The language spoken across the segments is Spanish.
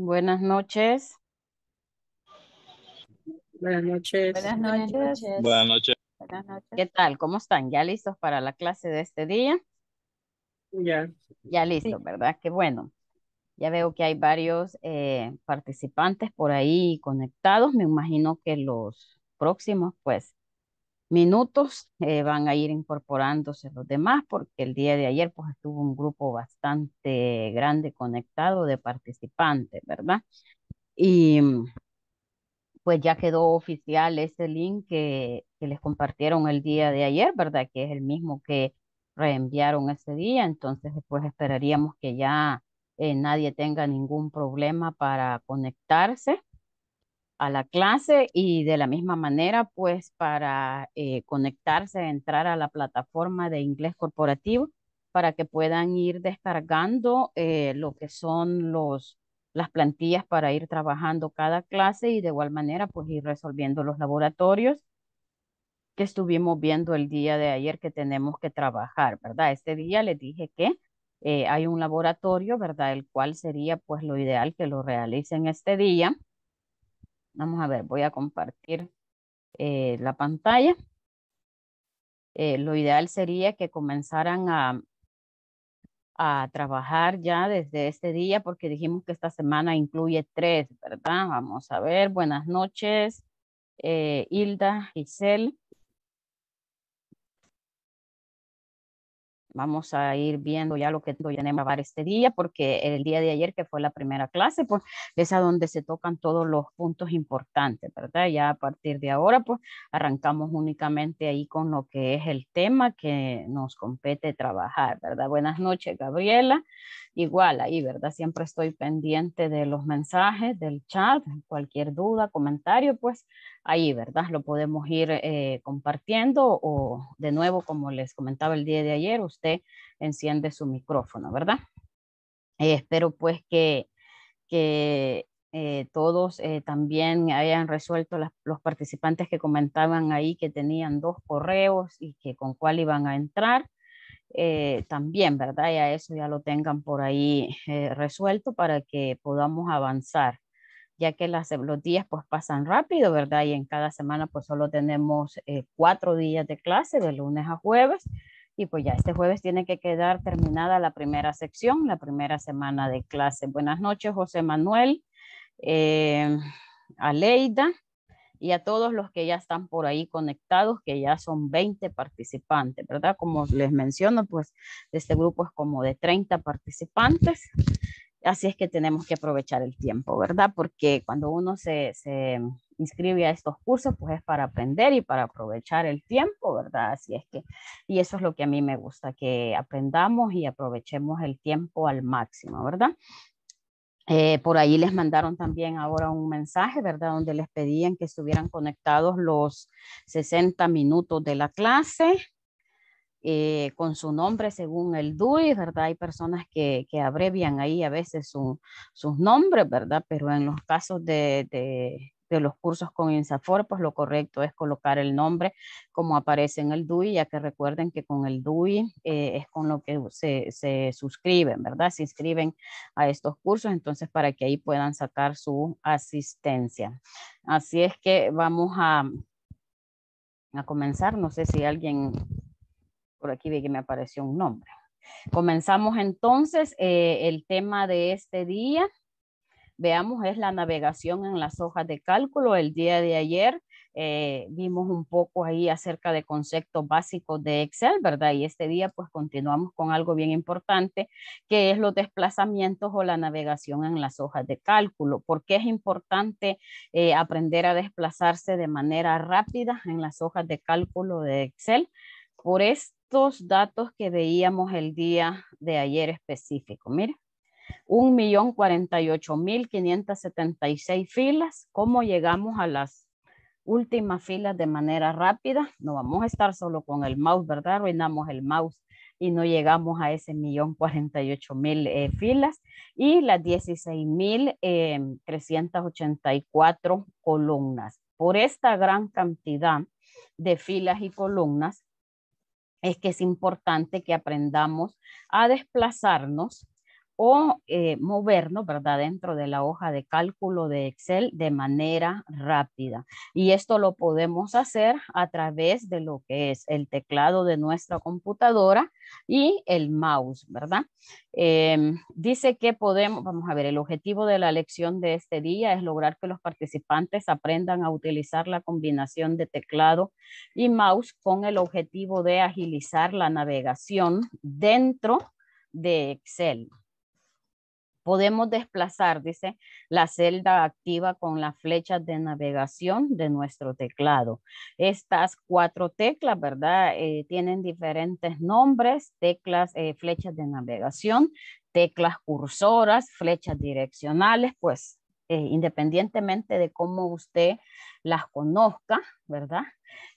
Buenas noches. Buenas noches. Buenas noches. Buenas noches. ¿Qué tal? ¿Cómo están? ¿Ya listos para la clase de este día? Ya. Ya listos, ¿verdad? Qué bueno. Ya veo que hay varios eh, participantes por ahí conectados. Me imagino que los próximos, pues, minutos eh, van a ir incorporándose los demás porque el día de ayer pues estuvo un grupo bastante grande conectado de participantes, ¿verdad? Y mm, pues ya quedó oficial ese link que, que les compartieron el día de ayer, ¿verdad? Que es el mismo que reenviaron ese día, entonces después pues, esperaríamos que ya eh, nadie tenga ningún problema para conectarse a la clase y de la misma manera, pues para eh, conectarse, entrar a la plataforma de inglés corporativo para que puedan ir descargando eh, lo que son los, las plantillas para ir trabajando cada clase y de igual manera pues ir resolviendo los laboratorios que estuvimos viendo el día de ayer que tenemos que trabajar, ¿verdad? Este día les dije que eh, hay un laboratorio, ¿verdad? El cual sería pues lo ideal que lo realicen este día Vamos a ver, voy a compartir eh, la pantalla. Eh, lo ideal sería que comenzaran a, a trabajar ya desde este día porque dijimos que esta semana incluye tres, ¿verdad? Vamos a ver, buenas noches, eh, Hilda, Giselle. Vamos a ir viendo ya lo que tenemos llevar este día, porque el día de ayer, que fue la primera clase, pues es a donde se tocan todos los puntos importantes, ¿verdad? Ya a partir de ahora, pues arrancamos únicamente ahí con lo que es el tema que nos compete trabajar, ¿verdad? Buenas noches, Gabriela. Igual ahí, ¿verdad? Siempre estoy pendiente de los mensajes, del chat, cualquier duda, comentario, pues ahí, ¿verdad? Lo podemos ir eh, compartiendo o de nuevo, como les comentaba el día de ayer, usted enciende su micrófono, ¿verdad? Eh, espero pues que, eh, todos también hayan resuelto los participantes que comentaban ahí que tenían dos correos y que con cuál iban a entrar. también, ¿verdad? Ya eso ya lo tengan por ahí resuelto para que podamos avanzar ya que los días pues pasan rápido, ¿verdad? Y en cada semana pues solo tenemos eh, cuatro días de clase, de lunes a jueves, y pues ya este jueves tiene que quedar terminada la primera sección, la primera semana de clase. Buenas noches, José Manuel, eh, Aleida y a todos los que ya están por ahí conectados, que ya son 20 participantes, ¿verdad? Como les menciono, pues este grupo es como de 30 participantes. Así es que tenemos que aprovechar el tiempo, ¿verdad? Porque cuando uno se, se inscribe a estos cursos, pues es para aprender y para aprovechar el tiempo, ¿verdad? Así es que, y eso es lo que a mí me gusta, que aprendamos y aprovechemos el tiempo al máximo, ¿verdad? Eh, por ahí les mandaron también ahora un mensaje, ¿verdad? Donde les pedían que estuvieran conectados los 60 minutos de la clase. Eh, con su nombre según el DUI, ¿verdad? Hay personas que, abrevian ahí a veces sus nombres, ¿verdad? Pero en los casos de, los cursos con INSAFOR, pues lo correcto es colocar el nombre como aparece en el DUI, ya que recuerden que con el DUI eh, es con lo que se, suscriben, ¿verdad? Se inscriben a estos cursos, entonces para que ahí puedan sacar su asistencia. Así es que vamos a, a comenzar. No sé si alguien por aquí ve que me apareció un nombre. Comenzamos entonces eh, el tema de este día. Veamos, es la navegación en las hojas de cálculo. El día de ayer eh, vimos un poco ahí acerca de conceptos básicos de Excel, ¿verdad? Y este día pues continuamos con algo bien importante, que es los desplazamientos o la navegación en las hojas de cálculo. ¿Por qué es importante eh, aprender a desplazarse de manera rápida en las hojas de cálculo de Excel? Por esto estos datos que veíamos el día de ayer específico. Mire, 1.048.576 filas. ¿Cómo llegamos a las últimas filas de manera rápida? No vamos a estar solo con el mouse, ¿verdad? Arruinamos el mouse y no llegamos a ese millón cuarenta mil eh, filas y las 16.384 mil em, columnas. Por esta gran cantidad de filas y columnas, es que es importante que aprendamos a desplazarnos o eh, movernos, ¿verdad? Dentro de la hoja de cálculo de Excel de manera rápida. Y esto lo podemos hacer a través de lo que es el teclado de nuestra computadora y el mouse, ¿verdad? Em, dice que podemos, vamos a ver, el objetivo de la lección de este día es lograr que los participantes aprendan a utilizar la combinación de teclado y mouse con el objetivo de agilizar la navegación dentro de Excel, Podemos desplazar, dice, la celda activa con las flechas de navegación de nuestro teclado. Estas cuatro teclas, ¿verdad? Eh, tienen diferentes nombres, teclas, eh, flechas de navegación, teclas cursoras, flechas direccionales, pues eh, independientemente de cómo usted las conozca, ¿verdad?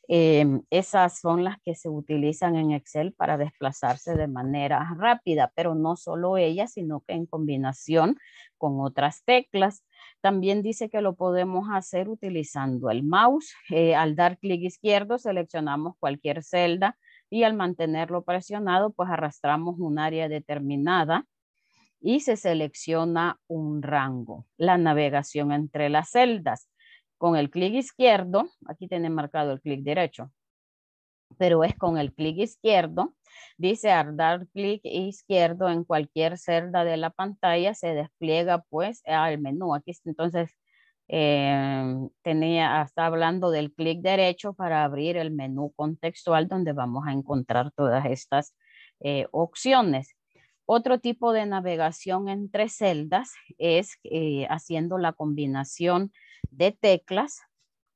Em, esas son las que se utilizan en Excel para desplazarse de manera rápida, pero no solo ellas, sino que en combinación con otras teclas. También dice que lo podemos hacer utilizando el mouse. Eh, al dar clic izquierdo seleccionamos cualquier celda y al mantenerlo presionado pues arrastramos un área determinada y se selecciona un rango, la navegación entre las celdas. Con el clic izquierdo, aquí tiene marcado el clic derecho, pero es con el clic izquierdo, dice al dar clic izquierdo en cualquier celda de la pantalla se despliega pues al menú. Aquí entonces em, tenía, está hablando del clic derecho para abrir el menú contextual donde vamos a encontrar todas estas eh, opciones. Otro tipo de navegación entre celdas es eh, haciendo la combinación de teclas,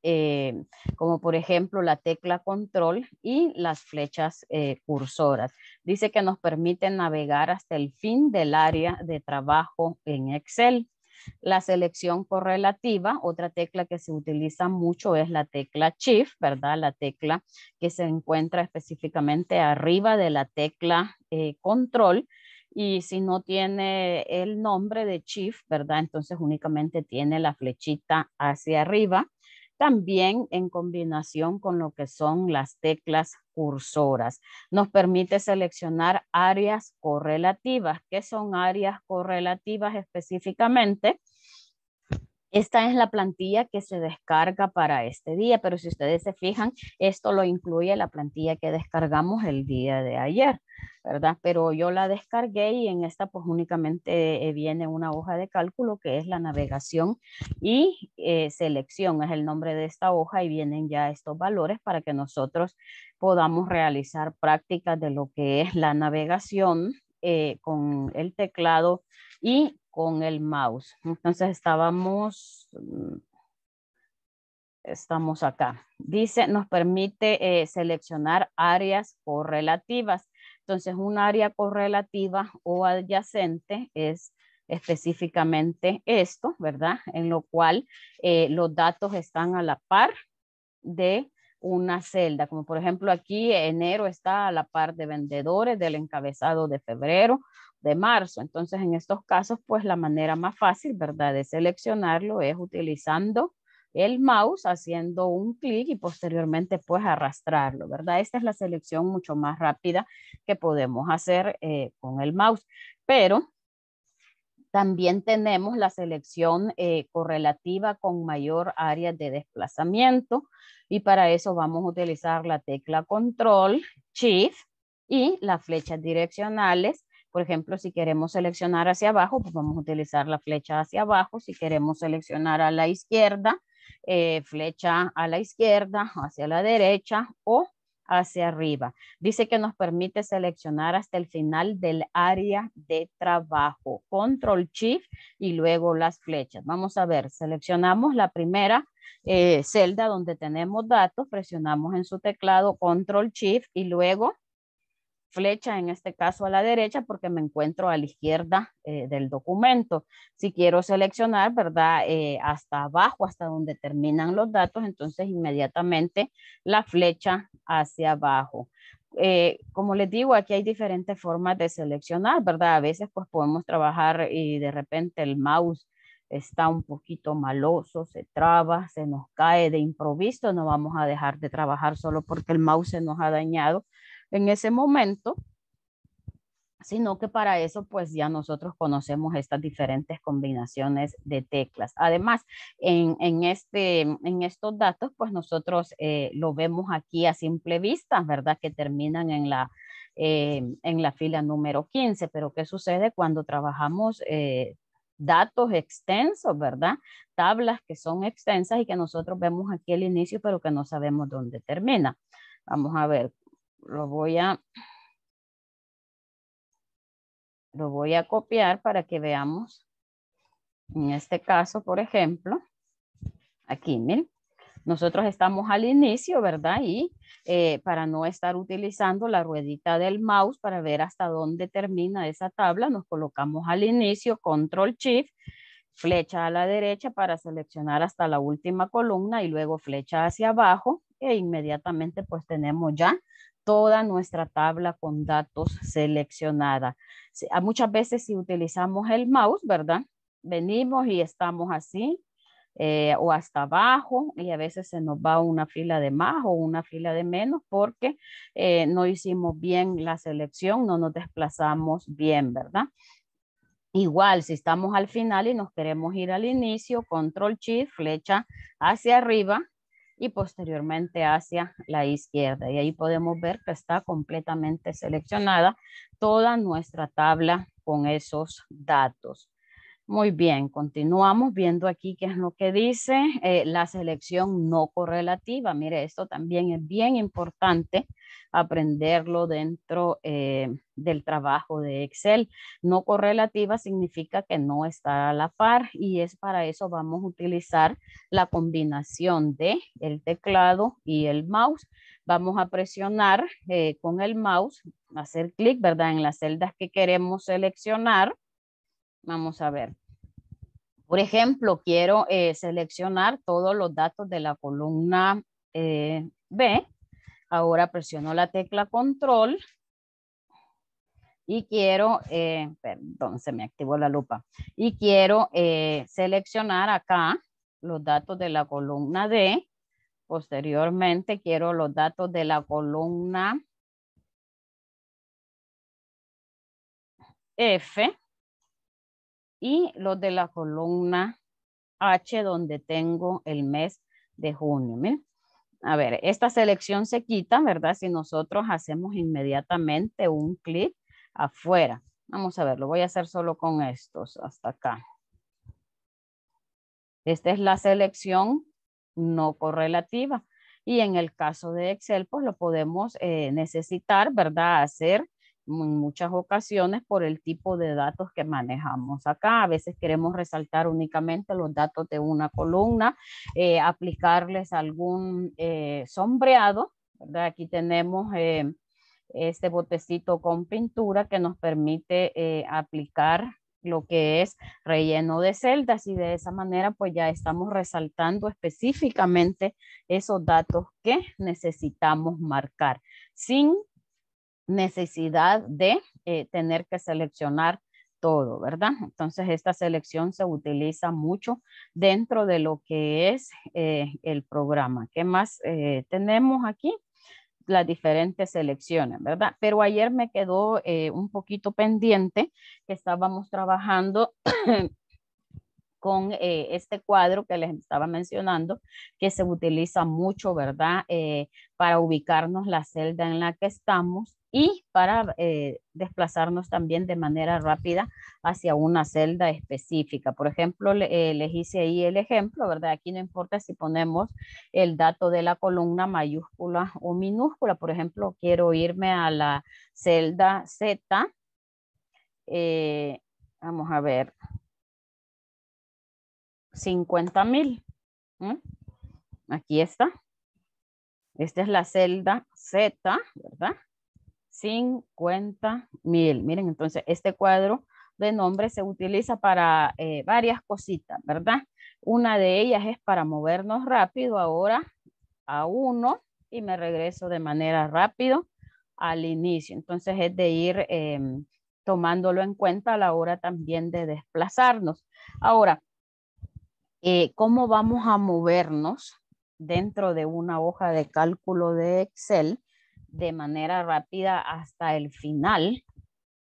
eh, como por ejemplo la tecla control y las flechas eh, cursoras. Dice que nos permite navegar hasta el fin del área de trabajo en Excel. La selección correlativa, otra tecla que se utiliza mucho es la tecla Shift, ¿verdad? La tecla que se encuentra específicamente arriba de la tecla Control y si no tiene el nombre de chief, ¿verdad? Entonces únicamente tiene la flechita hacia arriba. También en combinación con lo que son las teclas cursoras. Nos permite seleccionar áreas correlativas. ¿Qué son áreas correlativas específicamente? Esta es la plantilla que se descarga para este día, pero si ustedes se fijan, esto lo incluye la plantilla que descargamos el día de ayer, ¿verdad? Pero yo la descargué y en esta pues únicamente eh, viene una hoja de cálculo que es la navegación y eh, selección, es el nombre de esta hoja y vienen ya estos valores para que nosotros podamos realizar prácticas de lo que es la navegación eh, con el teclado y con el mouse. Entonces estábamos, mm, estamos acá. Dice, nos permite eh, seleccionar áreas correlativas. Entonces un área correlativa o adyacente es específicamente esto, ¿verdad? En lo cual eh, los datos están a la par de una celda, como por ejemplo aquí enero está a la par de vendedores del encabezado de febrero, de marzo. Entonces, en estos casos, pues la manera más fácil, ¿verdad?, de seleccionarlo es utilizando el mouse, haciendo un clic y posteriormente, pues arrastrarlo, ¿verdad? Esta es la selección mucho más rápida que podemos hacer eh, con el mouse, pero también tenemos la selección eh, correlativa con mayor área de desplazamiento y para eso vamos a utilizar la tecla control, shift y las flechas direccionales por ejemplo, si queremos seleccionar hacia abajo, pues vamos a utilizar la flecha hacia abajo. Si queremos seleccionar a la izquierda, eh, flecha a la izquierda, hacia la derecha o hacia arriba. Dice que nos permite seleccionar hasta el final del área de trabajo. Control Shift y luego las flechas. Vamos a ver, seleccionamos la primera eh, celda donde tenemos datos, presionamos en su teclado Control Shift y luego flecha en este caso a la derecha porque me encuentro a la izquierda eh, del documento. Si quiero seleccionar, ¿verdad? Eh, hasta abajo, hasta donde terminan los datos, entonces inmediatamente la flecha hacia abajo. Eh, como les digo, aquí hay diferentes formas de seleccionar, ¿verdad? A veces pues podemos trabajar y de repente el mouse está un poquito maloso, se traba, se nos cae de improviso, no vamos a dejar de trabajar solo porque el mouse se nos ha dañado, en ese momento, sino que para eso pues ya nosotros conocemos estas diferentes combinaciones de teclas. Además, en, este, en estos datos pues nosotros eh, lo vemos aquí a simple vista, ¿verdad? Que terminan en la, eh, en la fila número 15, pero ¿qué sucede cuando trabajamos eh, datos extensos, ¿verdad? Tablas que son extensas y que nosotros vemos aquí el inicio, pero que no sabemos dónde termina. Vamos a ver, lo voy a lo voy a copiar para que veamos. En este caso, por ejemplo, aquí, miren, nosotros estamos al inicio, ¿verdad? Y eh, para no estar utilizando la ruedita del mouse para ver hasta dónde termina esa tabla, nos colocamos al inicio, control shift, flecha a la derecha para seleccionar hasta la última columna y luego flecha hacia abajo e inmediatamente pues tenemos ya toda nuestra tabla con datos seleccionada. Muchas veces si utilizamos el mouse, ¿verdad? Venimos y estamos así eh, o hasta abajo y a veces se nos va una fila de más o una fila de menos porque eh, no hicimos bien la selección, no nos desplazamos bien, ¿verdad? Igual, si estamos al final y nos queremos ir al inicio, control shift, flecha hacia arriba, y posteriormente hacia la izquierda. Y ahí podemos ver que está completamente seleccionada toda nuestra tabla con esos datos. Muy bien, continuamos viendo aquí qué es lo que dice eh, la selección no correlativa. Mire, esto también es bien importante aprenderlo dentro eh, del trabajo de Excel. No correlativa significa que no está a la par y es para eso vamos a utilizar la combinación de el teclado y el mouse. Vamos a presionar eh, con el mouse, hacer clic, ¿verdad? En las celdas que queremos seleccionar Vamos a ver. Por ejemplo, quiero eh, seleccionar todos los datos de la columna eh, B. Ahora presiono la tecla control y quiero, eh, perdón, se me activó la lupa, y quiero seleccionar acá los datos de la columna D. Posteriormente quiero los datos de la columna F y los de la columna H donde tengo el mes de junio. A ver, esta selección se quita, ¿verdad? Si nosotros hacemos inmediatamente un clic afuera. Vamos a ver, lo voy a hacer solo con estos hasta acá. Esta es la selección no correlativa. Y en el caso de Excel, pues lo podemos eh, necesitar, ¿verdad? Hacer en muchas ocasiones por el tipo de datos que manejamos acá. A veces queremos resaltar únicamente los datos de una columna, eh, aplicarles algún eh, sombreado. Aquí tenemos eh, este botecito con pintura que nos permite aplicar lo que es relleno de celdas y de esa manera pues ya estamos resaltando específicamente esos datos que necesitamos marcar sin necesidad de eh, tener que seleccionar todo, ¿verdad? Entonces, esta selección se utiliza mucho dentro de lo que es eh, el programa. ¿Qué más eh, tenemos aquí? Las diferentes selecciones, ¿verdad? Pero ayer me quedó un poquito pendiente que estábamos trabajando con este cuadro que les estaba mencionando, que se utiliza mucho, ¿verdad? para ubicarnos la celda en la que estamos y para eh, desplazarnos también de manera rápida hacia una celda específica. Por ejemplo, le, eh, ahí el ejemplo, ¿verdad? Aquí no importa si ponemos el dato de la columna mayúscula o minúscula. Por ejemplo, quiero irme a la celda Z. Eh, vamos a ver. 50.000, Aquí está. Esta es la celda Z, ¿verdad? 50 mil. Miren, entonces este cuadro de nombres se utiliza para eh, varias cositas, ¿verdad? Una de ellas es para movernos rápido ahora a uno y me regreso de manera rápido al inicio. Entonces es de ir em, tomándolo en cuenta a la hora también de desplazarnos. Ahora, eh, ¿cómo vamos a movernos dentro de una hoja de cálculo de Excel? de manera rápida hasta el final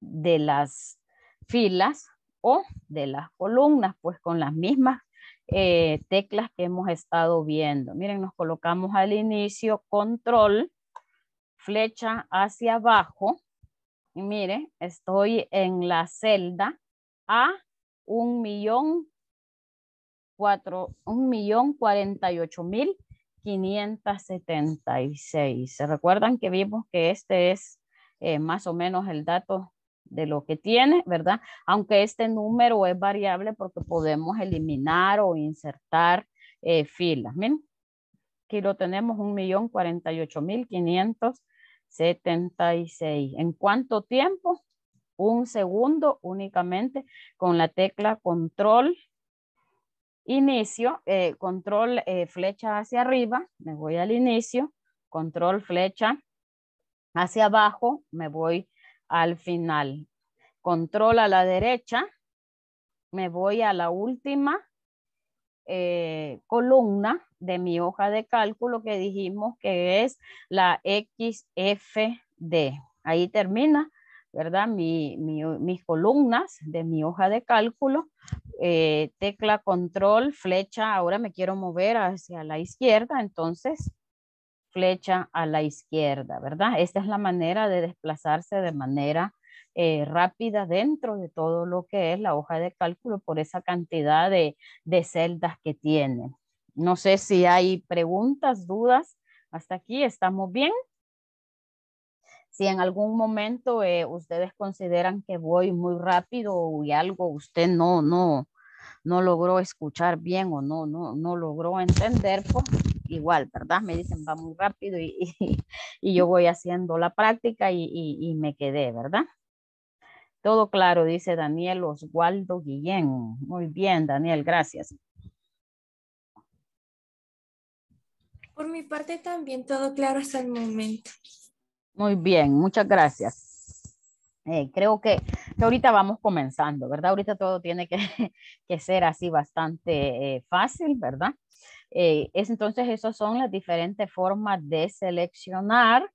de las filas o de las columnas, pues con las mismas eh, teclas que hemos estado viendo. Miren, nos colocamos al inicio, control, flecha hacia abajo. Y miren, estoy en la celda a un un millón 576. ¿Se recuerdan que vimos que este es eh, más o menos el dato de lo que tiene, ¿verdad? Aunque este número es variable porque podemos eliminar o insertar eh, filas. Miren, aquí lo tenemos, 1.048.576. ¿En cuánto tiempo? Un segundo únicamente con la tecla control inicio, eh, control eh, flecha hacia arriba, me voy al inicio, control flecha hacia abajo, me voy al final. Control a la derecha, me voy a la última eh, columna de mi hoja de cálculo que dijimos que es la XFD. Ahí termina ¿verdad? Mi, mis columnas de mi hoja de cálculo, eh, tecla control, flecha, ahora me quiero mover hacia la izquierda, entonces flecha a la izquierda, ¿verdad? Esta es la manera de desplazarse de manera eh, rápida dentro de todo lo que es la hoja de cálculo por esa cantidad de, de celdas que tiene. No sé si hay preguntas, dudas. Hasta aquí, ¿estamos bien? Si en algún momento eh, ustedes consideran que voy muy rápido y algo usted no, no, no logró escuchar bien o no, no, no logró entender, pues igual, ¿verdad? Me dicen va muy rápido y, yo voy haciendo la práctica y, y, me quedé, ¿verdad? Todo claro, dice Daniel Oswaldo Guillén. Muy bien, Daniel, gracias. Por mi parte también todo claro hasta el momento. Muy bien, muchas gracias. Eh, creo que, ahorita vamos comenzando, ¿verdad? Ahorita todo tiene que, ser así bastante eh, fácil, ¿verdad? Eh, es entonces, esas son las diferentes formas de seleccionar,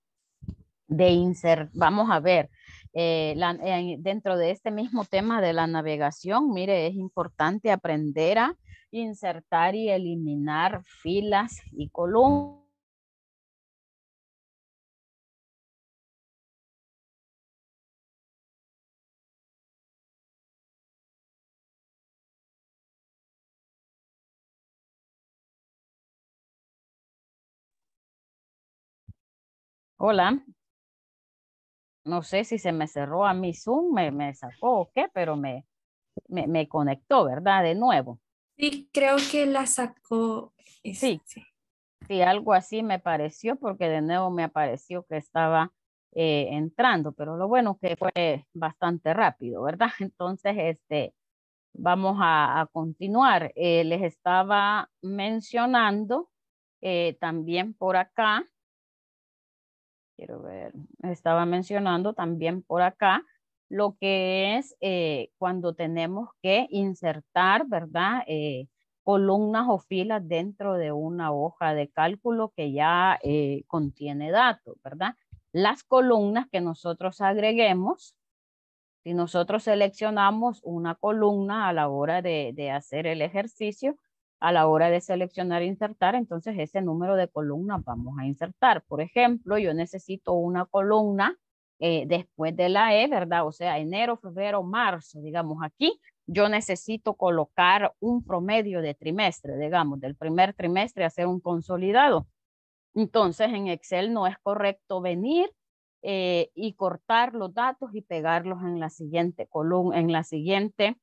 de insert, vamos a ver, dentro de este mismo tema de la navegación, mire, es importante aprender a insertar y eliminar filas y columnas Hola. No sé si se me cerró a mi Zoom, me, sacó o qué, pero me, me, me, conectó, ¿verdad? De nuevo. Sí, creo que la sacó. Sí, sí, algo así me pareció, porque de nuevo me apareció que estaba eh, entrando, pero lo bueno que fue bastante rápido, ¿verdad? Entonces, este, vamos a, continuar. Eh, les estaba mencionando eh, también por acá quiero ver, estaba mencionando también por acá lo que es eh, cuando tenemos que insertar, ¿verdad? Eh, columnas o filas dentro de una hoja de cálculo que ya eh, contiene datos, ¿verdad? Las columnas que nosotros agreguemos, si nosotros seleccionamos una columna a la hora de, de hacer el ejercicio, a la hora de seleccionar e insertar, entonces ese número de columnas vamos a insertar. Por ejemplo, yo necesito una columna eh, después de la E, ¿verdad? O sea, enero, febrero, marzo, digamos aquí, yo necesito colocar un promedio de trimestre, digamos, del primer trimestre hacer un consolidado. Entonces, en Excel no es correcto venir eh, y cortar los datos y pegarlos en la siguiente columna, en la siguiente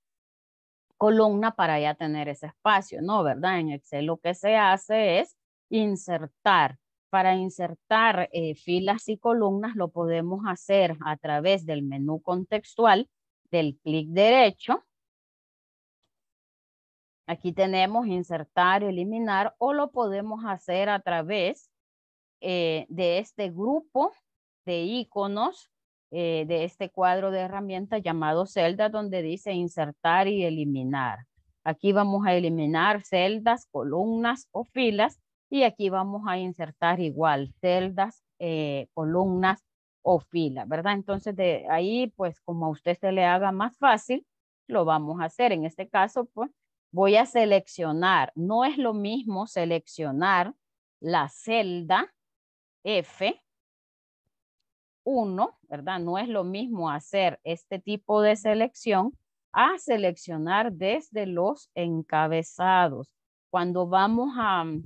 columna para ya tener ese espacio, ¿no? ¿Verdad? En Excel lo que se hace es insertar. Para insertar eh, filas y columnas lo podemos hacer a través del menú contextual, del clic derecho. Aquí tenemos insertar, eliminar o lo podemos hacer a través eh, de este grupo de iconos eh, de este cuadro de herramientas llamado celda, donde dice insertar y eliminar. Aquí vamos a eliminar celdas, columnas o filas y aquí vamos a insertar igual celdas, eh, columnas o filas, ¿verdad? Entonces de ahí pues como a usted se le haga más fácil, lo vamos a hacer. En este caso pues voy a seleccionar, no es lo mismo seleccionar la celda F uno, ¿verdad? No es lo mismo hacer este tipo de selección a seleccionar desde los encabezados. Cuando vamos mm,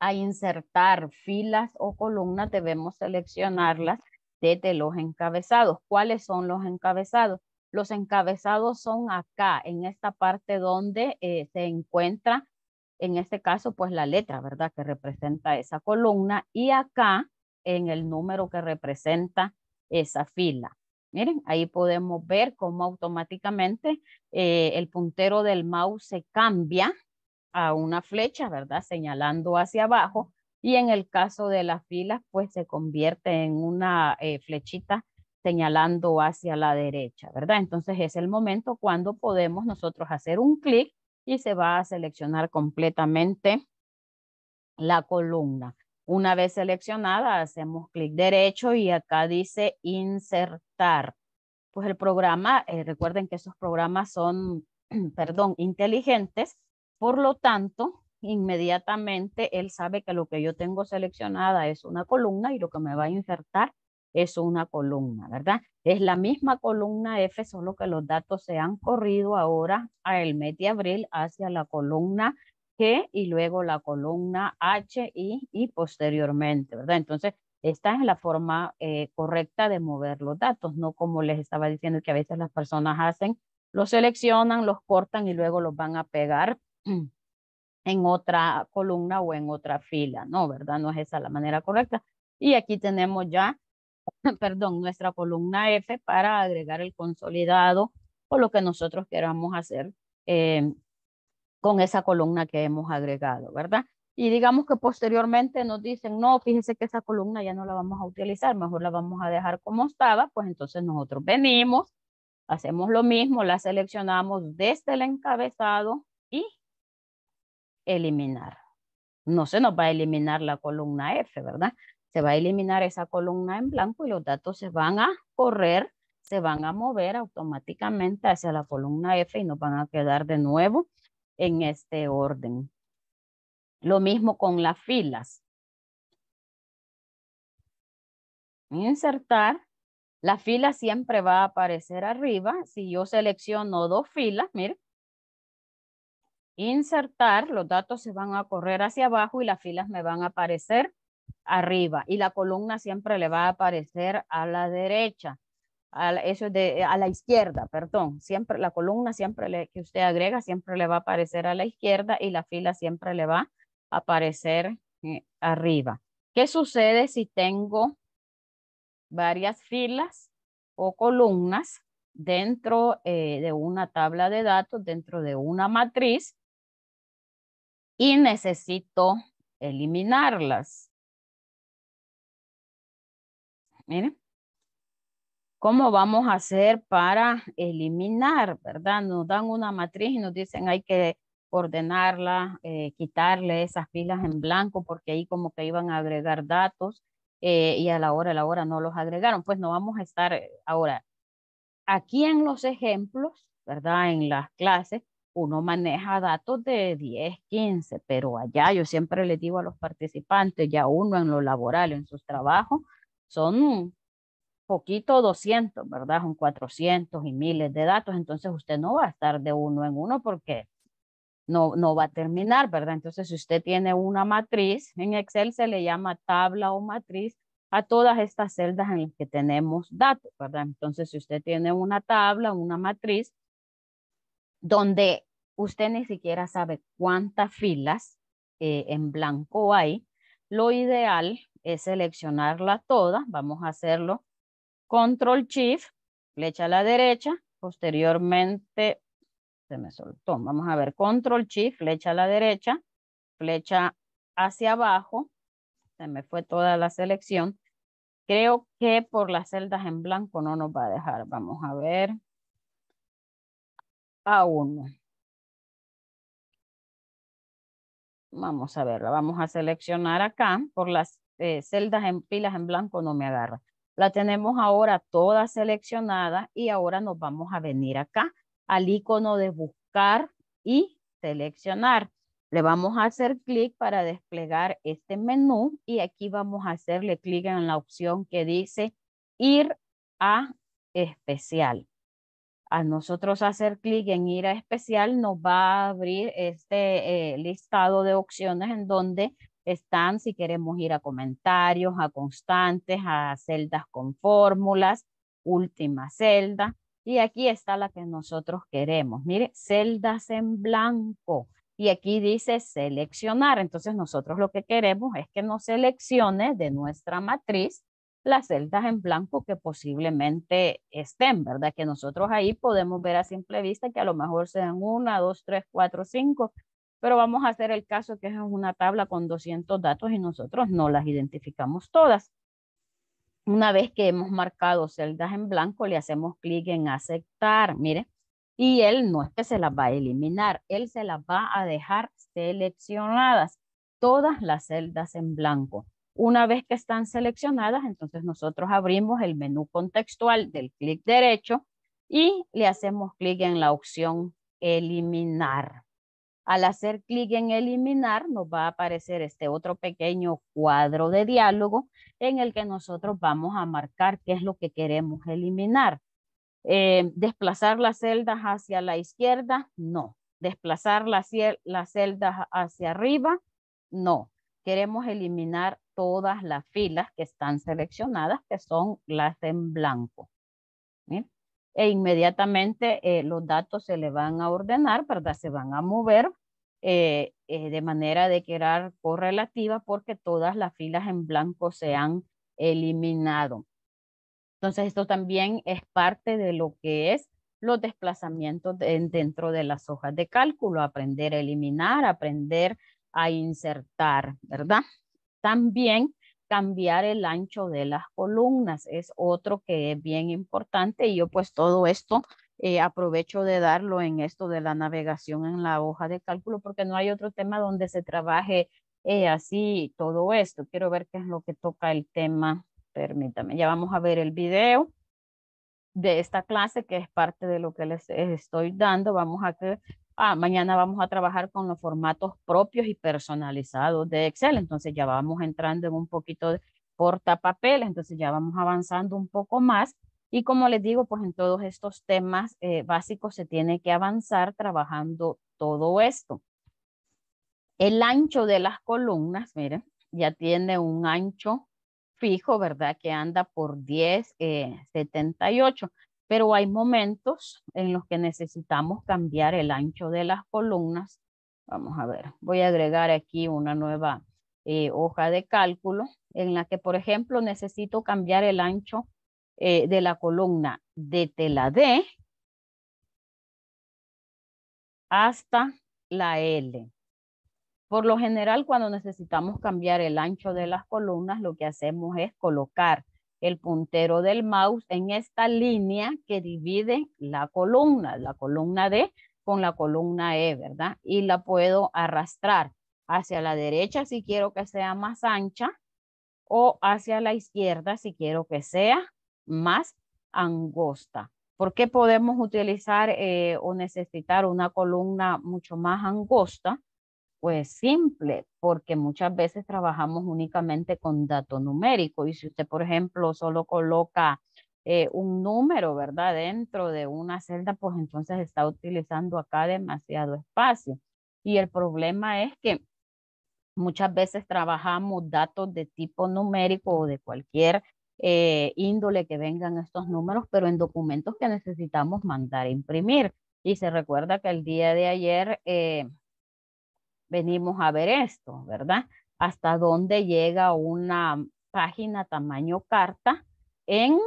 a, insertar filas o columnas, debemos seleccionarlas desde los encabezados. ¿Cuáles son los encabezados? Los encabezados son acá, en esta parte donde eh, se encuentra, en este caso, pues la letra, ¿verdad? Que representa esa columna. Y acá en el número que representa esa fila. Miren, ahí podemos ver cómo automáticamente eh, el puntero del mouse se cambia a una flecha, ¿verdad? Señalando hacia abajo. Y en el caso de las filas, pues se convierte en una eh, flechita señalando hacia la derecha, ¿verdad? Entonces es el momento cuando podemos nosotros hacer un clic y se va a seleccionar completamente la columna. Una vez seleccionada, hacemos clic derecho y acá dice insertar. Pues el programa, eh, recuerden que esos programas son, perdón, inteligentes, por lo tanto, inmediatamente él sabe que lo que yo tengo seleccionada es una columna y lo que me va a insertar es una columna, ¿verdad? Es la misma columna F, solo que los datos se han corrido ahora al mes de abril hacia la columna y luego la columna H y, y posteriormente, ¿verdad? Entonces, esta es la forma eh, correcta de mover los datos, no como les estaba diciendo que a veces las personas hacen, los seleccionan, los cortan y luego los van a pegar en otra columna o en otra fila, ¿no? ¿Verdad? No es esa la manera correcta. Y aquí tenemos ya, perdón, nuestra columna F para agregar el consolidado o lo que nosotros queramos hacer eh, con esa columna que hemos agregado, ¿verdad? Y digamos que posteriormente nos dicen, no, fíjese que esa columna ya no la vamos a utilizar, mejor la vamos a dejar como estaba, pues entonces nosotros venimos, hacemos lo mismo, la seleccionamos desde el encabezado y eliminar. No se nos va a eliminar la columna F, ¿verdad? Se va a eliminar esa columna en blanco y los datos se van a correr, se van a mover automáticamente hacia la columna F y nos van a quedar de nuevo en este orden. Lo mismo con las filas. Insertar. La fila siempre va a aparecer arriba. Si yo selecciono dos filas, mire, insertar, los datos se van a correr hacia abajo y las filas me van a aparecer arriba. Y la columna siempre le va a aparecer a la derecha a eso de, a la izquierda, perdón, siempre la columna siempre que usted agrega siempre le va a aparecer a la izquierda y la fila siempre le va a aparecer eh, arriba. ¿Qué sucede si tengo varias filas o columnas dentro eh, de una tabla de datos, dentro de una matriz y necesito eliminarlas? Miren ¿Cómo vamos a hacer para eliminar, verdad? Nos dan una matriz y nos dicen hay que ordenarla, eh, quitarle esas filas en blanco porque ahí como que iban a agregar datos eh, y a la hora, a la hora no los agregaron. Pues no vamos a estar eh, ahora. Aquí en los ejemplos, ¿verdad? En las clases, uno maneja datos de 10, 15, pero allá yo siempre le digo a los participantes, ya uno en lo laboral, en sus trabajos, son poquito 200, ¿verdad? Son 400 y miles de datos, entonces usted no va a estar de uno en uno porque no, no va a terminar, ¿verdad? Entonces, si usted tiene una matriz, en Excel se le llama tabla o matriz a todas estas celdas en las que tenemos datos, ¿verdad? Entonces, si usted tiene una tabla, una matriz, donde usted ni siquiera sabe cuántas filas eh, en blanco hay, lo ideal es seleccionarla toda, vamos a hacerlo Control Shift, flecha a la derecha, posteriormente, se me soltó, vamos a ver, Control Shift, flecha a la derecha, flecha hacia abajo, se me fue toda la selección. Creo que por las celdas en blanco no nos va a dejar, vamos a ver. A1. Vamos a verla, vamos a seleccionar acá, por las eh, celdas en pilas en blanco no me agarra. La tenemos ahora toda seleccionada y ahora nos vamos a venir acá al icono de buscar y seleccionar. Le vamos a hacer clic para desplegar este menú y aquí vamos a hacerle clic en la opción que dice ir a especial. A nosotros hacer clic en ir a especial nos va a abrir este eh, listado de opciones en donde están, si queremos ir a comentarios, a constantes, a celdas con fórmulas, última celda. Y aquí está la que nosotros queremos. Mire, celdas en blanco. Y aquí dice seleccionar. Entonces nosotros lo que queremos es que nos seleccione de nuestra matriz las celdas en blanco que posiblemente estén, ¿verdad? Que nosotros ahí podemos ver a simple vista que a lo mejor sean una, dos, tres, cuatro, cinco pero vamos a hacer el caso que es una tabla con 200 datos y nosotros no las identificamos todas. Una vez que hemos marcado celdas en blanco, le hacemos clic en aceptar, mire, y él no es que se las va a eliminar, él se las va a dejar seleccionadas, todas las celdas en blanco. Una vez que están seleccionadas, entonces nosotros abrimos el menú contextual del clic derecho y le hacemos clic en la opción eliminar. Al hacer clic en eliminar, nos va a aparecer este otro pequeño cuadro de diálogo en el que nosotros vamos a marcar qué es lo que queremos eliminar. Eh, ¿Desplazar las celdas hacia la izquierda? No. ¿Desplazar las, celdas hacia arriba? No. Queremos eliminar todas las filas que están seleccionadas, que son las en blanco e inmediatamente eh, los datos se le van a ordenar, ¿verdad? Se van a mover eh, eh, de manera de quedar correlativa porque todas las filas en blanco se han eliminado. Entonces esto también es parte de lo que es los desplazamientos dentro de las hojas de cálculo, aprender a eliminar, aprender a insertar, ¿verdad? También cambiar el ancho de las columnas. Es otro que es bien importante y yo pues todo esto eh, aprovecho de darlo en esto de la navegación en la hoja de cálculo porque no hay otro tema donde se trabaje eh, así todo esto. Quiero ver qué es lo que toca el tema. Permítame, ya vamos a ver el video de esta clase que es parte de lo que les eh, estoy dando. Vamos a que ah, mañana vamos a trabajar con los formatos propios y personalizados de Excel, entonces ya vamos entrando en un poquito de portapapeles, entonces ya vamos avanzando un poco más y como les digo, pues en todos estos temas eh, básicos se tiene que avanzar trabajando todo esto. El ancho de las columnas, miren, ya tiene un ancho fijo, ¿verdad? Que anda por 10,78. Eh, pero hay momentos en los que necesitamos cambiar el ancho de las columnas. Vamos a ver, voy a agregar aquí una nueva eh, hoja de cálculo en la que, por ejemplo, necesito cambiar el ancho eh, de la columna de tela D hasta la L. Por lo general, cuando necesitamos cambiar el ancho de las columnas, lo que hacemos es colocar el puntero del mouse en esta línea que divide la columna, la columna D con la columna E, ¿verdad? Y la puedo arrastrar hacia la derecha si quiero que sea más ancha o hacia la izquierda si quiero que sea más angosta. ¿Por qué podemos utilizar eh, o necesitar una columna mucho más angosta? pues simple, porque muchas veces trabajamos únicamente con dato numérico y si usted, por ejemplo, solo coloca eh, un número, ¿verdad? Dentro de una celda, pues entonces está utilizando acá demasiado espacio. Y el problema es que muchas veces trabajamos datos de tipo numérico o de cualquier eh, índole que vengan estos números, pero en documentos que necesitamos mandar imprimir. Y se recuerda que el día de ayer... Eh, venimos a ver esto, ¿verdad? Hasta dónde llega una página tamaño carta en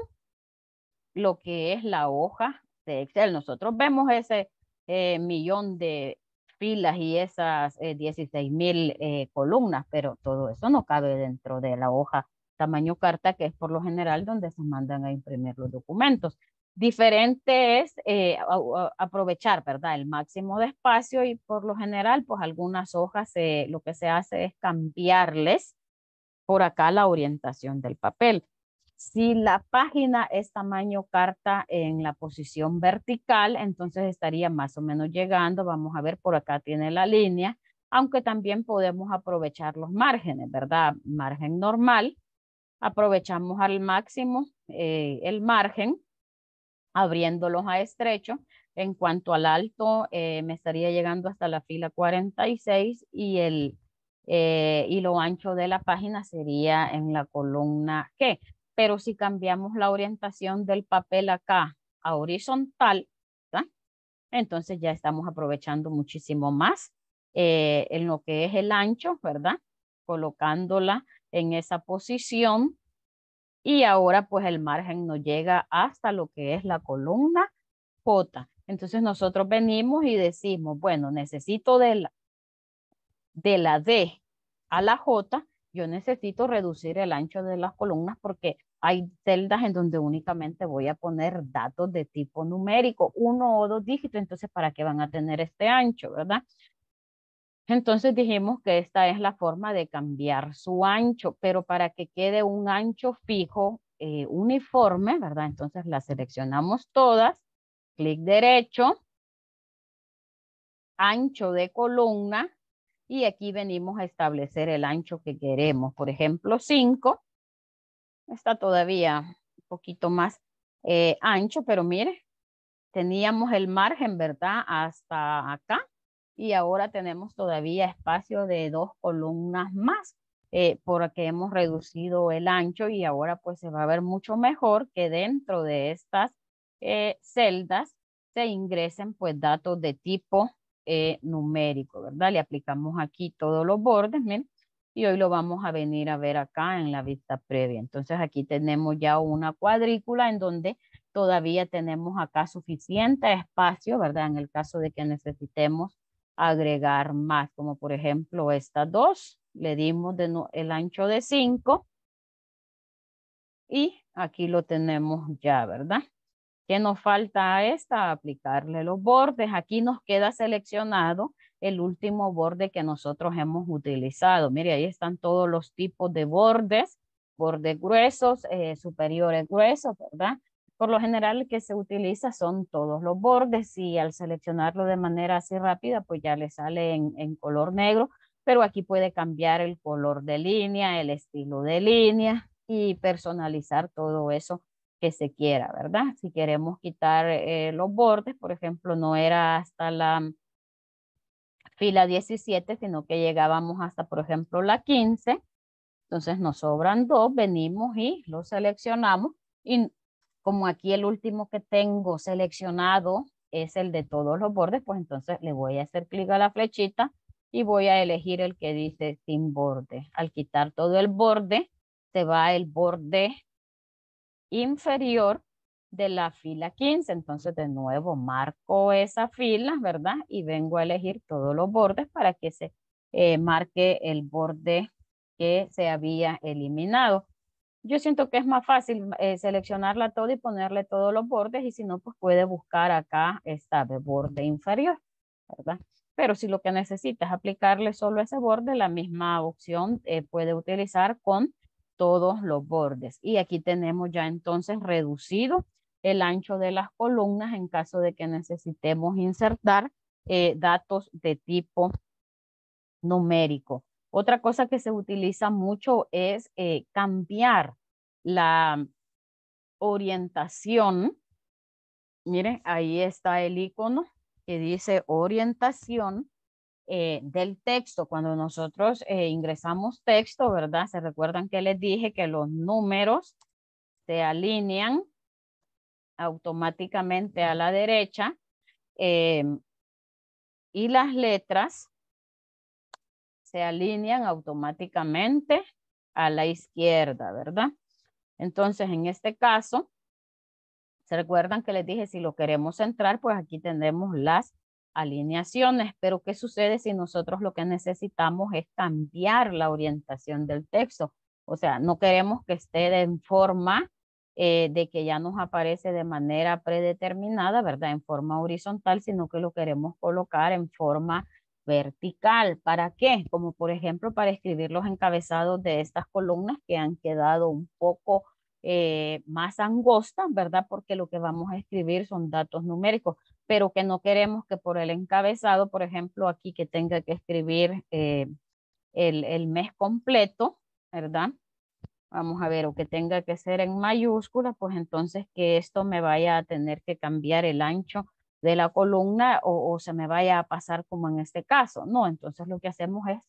lo que es la hoja de Excel. Nosotros vemos ese eh, millón de filas y esas eh, 16 mil eh, columnas, pero todo eso no cabe dentro de la hoja tamaño carta, que es por lo general donde se mandan a imprimir los documentos. Diferente es eh, aprovechar, ¿verdad? El máximo de espacio y por lo general, pues algunas hojas eh, lo que se hace es cambiarles por acá la orientación del papel. Si la página es tamaño carta en la posición vertical, entonces estaría más o menos llegando. Vamos a ver, por acá tiene la línea, aunque también podemos aprovechar los márgenes, ¿verdad? Margen normal. Aprovechamos al máximo eh, el margen abriéndolos a estrecho. En cuanto al alto, eh, me estaría llegando hasta la fila 46 y el eh, lo ancho de la página sería en la columna G. Pero si cambiamos la orientación del papel acá a horizontal, entonces ya estamos aprovechando muchísimo más eh, en lo que es el ancho, ¿verdad? Colocándola en esa posición y ahora pues el margen no llega hasta lo que es la columna J. Entonces nosotros venimos y decimos, bueno, necesito de la, de la D a la J, yo necesito reducir el ancho de las columnas porque hay celdas en donde únicamente voy a poner datos de tipo numérico, uno o dos dígitos, entonces ¿para qué van a tener este ancho, verdad? Entonces dijimos que esta es la forma de cambiar su ancho, pero para que quede un ancho fijo, eh, uniforme, ¿verdad? Entonces las seleccionamos todas, clic derecho, ancho de columna, y aquí venimos a establecer el ancho que queremos. Por ejemplo, 5, está todavía un poquito más eh, ancho, pero mire, teníamos el margen, ¿verdad? Hasta acá, y ahora tenemos todavía espacio de dos columnas más eh, porque hemos reducido el ancho y ahora pues se va a ver mucho mejor que dentro de estas eh, celdas se ingresen pues datos de tipo eh, numérico, ¿verdad? Le aplicamos aquí todos los bordes, miren, y hoy lo vamos a venir a ver acá en la vista previa. Entonces aquí tenemos ya una cuadrícula en donde todavía tenemos acá suficiente espacio, ¿verdad? En el caso de que necesitemos agregar más, como por ejemplo estas dos, le dimos el ancho de 5 y aquí lo tenemos ya, ¿verdad? ¿Qué nos falta a esta? Aplicarle los bordes. Aquí nos queda seleccionado el último borde que nosotros hemos utilizado. Mire, ahí están todos los tipos de bordes, bordes gruesos, eh, superiores gruesos, ¿verdad? Por lo general el que se utiliza son todos los bordes y al seleccionarlo de manera así rápida pues ya le sale en, color negro, pero aquí puede cambiar el color de línea, el estilo de línea y personalizar todo eso que se quiera, ¿verdad? Si queremos quitar eh, los bordes, por ejemplo, no era hasta la fila 17, sino que llegábamos hasta, por ejemplo, la 15. Entonces nos sobran dos, venimos y lo seleccionamos y como aquí el último que tengo seleccionado es el de todos los bordes, pues entonces le voy a hacer clic a la flechita y voy a elegir el que dice sin borde. Al quitar todo el borde, se va el borde inferior de la fila 15. Entonces de nuevo marco esa fila, ¿verdad? Y vengo a elegir todos los bordes para que se eh, marque el borde que se había eliminado yo siento que es más fácil eh, seleccionarla toda y ponerle todos los bordes y si no, pues puede buscar acá esta de borde inferior, ¿verdad? Pero si lo que necesita es aplicarle solo ese borde, la misma opción eh, puede utilizar con todos los bordes. Y aquí tenemos ya entonces reducido el ancho de las columnas en caso de que necesitemos insertar eh, datos de tipo numérico. Otra cosa que se utiliza mucho es eh, cambiar la orientación. Miren, ahí está el icono que dice orientación eh, del texto. Cuando nosotros eh, ingresamos texto, ¿verdad? Se recuerdan que les dije que los números se alinean automáticamente a la derecha y las letras se alinean automáticamente a la izquierda, ¿verdad? Entonces, en este caso, se recuerdan que les dije, si lo queremos centrar, pues aquí tenemos las alineaciones, pero ¿qué sucede si nosotros lo que necesitamos es cambiar la orientación del texto? O sea, no queremos que esté en forma eh, de que ya nos aparece de manera predeterminada, ¿verdad? En forma horizontal, sino que lo queremos colocar en forma vertical. ¿Para qué? Como por ejemplo para escribir los encabezados de estas columnas que han quedado un poco eh, más angostas, ¿verdad? Porque lo que vamos a escribir son datos numéricos, pero que no queremos que por el encabezado, por ejemplo, aquí que tenga que escribir eh, el, el mes completo, ¿verdad? vamos a ver, o que tenga que ser en mayúsculas, pues entonces que esto me vaya a tener que cambiar el ancho de la columna o, se me vaya a pasar como en este caso. No, entonces lo que hacemos es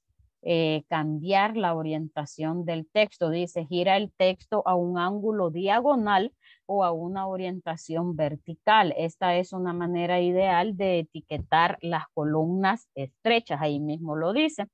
eh, cambiar la orientación del texto. Dice, gira el texto a un ángulo diagonal o a una orientación vertical. Esta es una manera ideal de etiquetar las columnas estrechas. Ahí mismo lo dice.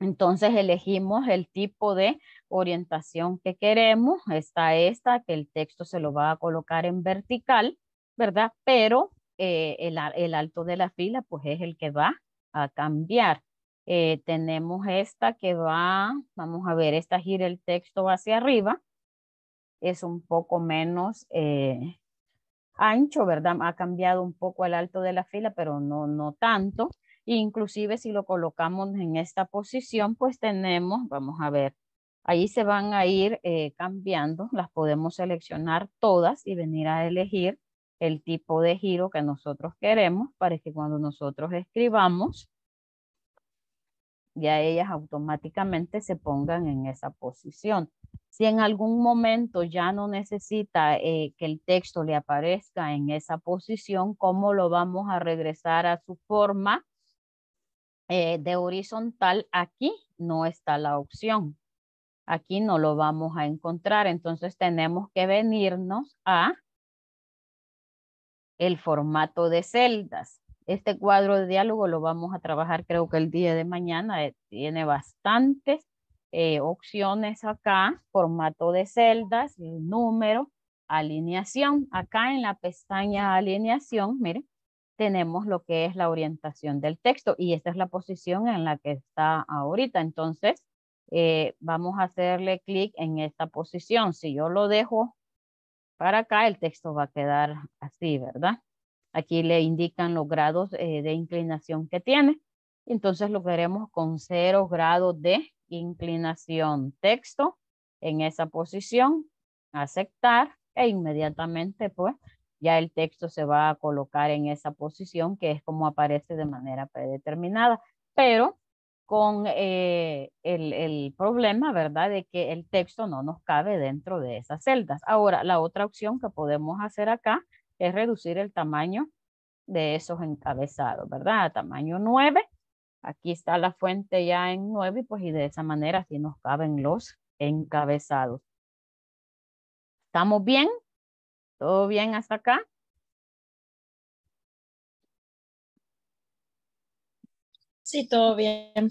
Entonces elegimos el tipo de orientación que queremos. Está esta, que el texto se lo va a colocar en vertical ¿verdad? Pero eh, el, alto de la fila, pues es el que va a cambiar. Eh, tenemos esta que va, vamos a ver, esta gira el texto hacia arriba. Es un poco menos eh, ancho, ¿verdad? Ha cambiado un poco el alto de la fila, pero no, no tanto. Inclusive si lo colocamos en esta posición, pues tenemos, vamos a ver, ahí se van a ir cambiando, las podemos seleccionar todas y venir a elegir el tipo de giro que nosotros queremos para que cuando nosotros escribamos, ya ellas automáticamente se pongan en esa posición. Si en algún momento ya no necesita eh, que el texto le aparezca en esa posición, ¿cómo lo vamos a regresar a su forma eh, de horizontal? Aquí no está la opción. Aquí no lo vamos a encontrar. Entonces tenemos que venirnos a el formato de celdas. Este cuadro de diálogo lo vamos a trabajar creo que el día de mañana. Eh, tiene bastantes eh, opciones acá, formato de celdas, número, alineación. Acá en la pestaña alineación, miren, tenemos lo que es la orientación del texto y esta es la posición en la que está ahorita. Entonces, eh, vamos a hacerle clic en esta posición. Si yo lo dejo para acá, el texto va a quedar así, ¿verdad? Aquí le indican los grados eh, de inclinación que tiene. Entonces lo veremos con cero grado de inclinación. Texto en esa posición, aceptar e inmediatamente pues ya el texto se va a colocar en esa posición que es como aparece de manera predeterminada. Pero con eh, el, el, problema, ¿verdad? De que el texto no nos cabe dentro de esas celdas. Ahora, la otra opción que podemos hacer acá es reducir el tamaño de esos encabezados, ¿verdad? tamaño 9. Aquí está la fuente ya en 9, pues y de esa manera sí nos caben los encabezados. ¿Estamos bien? ¿Todo bien hasta acá? Sí, todo bien.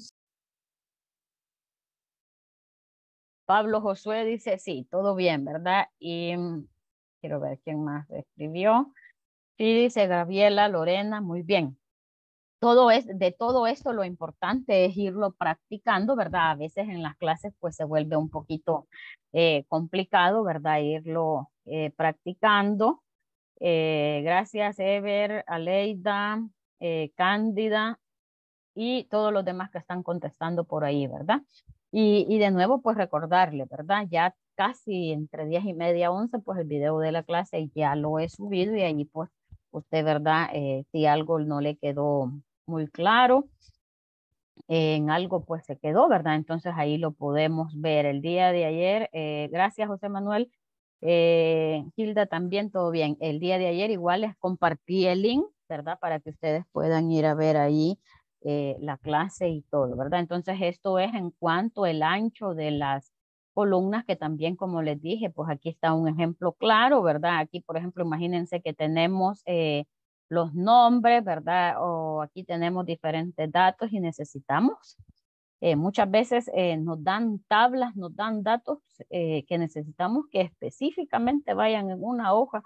Pablo Josué dice, sí, todo bien, ¿verdad? Y mm, quiero ver quién más escribió. Sí, dice Gabriela, Lorena, muy bien. Todo es, de todo esto lo importante es irlo practicando, ¿verdad? A veces en las clases pues se vuelve un poquito eh, complicado, ¿verdad? Irlo eh, practicando. Eh, gracias, Ever, Aleida, Cándida, y todos los demás que están contestando por ahí, ¿verdad? Y, y de nuevo, pues recordarle, ¿verdad? Ya casi entre 10 y media, 11, pues el video de la clase ya lo he subido y ahí pues usted, ¿verdad? Eh, si algo no le quedó muy claro, en algo pues se quedó, ¿verdad? Entonces ahí lo podemos ver el día de ayer. Eh, gracias, José Manuel. Eh, Hilda también, todo bien. El día de ayer igual les compartí el link, ¿verdad? Para que ustedes puedan ir a ver ahí eh, la clase y todo, ¿verdad? Entonces esto es en cuanto el ancho de las columnas que también, como les dije, pues aquí está un ejemplo claro, ¿verdad? Aquí, por ejemplo, imagínense que tenemos eh, los nombres, ¿verdad? O aquí tenemos diferentes datos y necesitamos. Eh, muchas veces nos dan tablas, nos dan datos que necesitamos que específicamente vayan en una hoja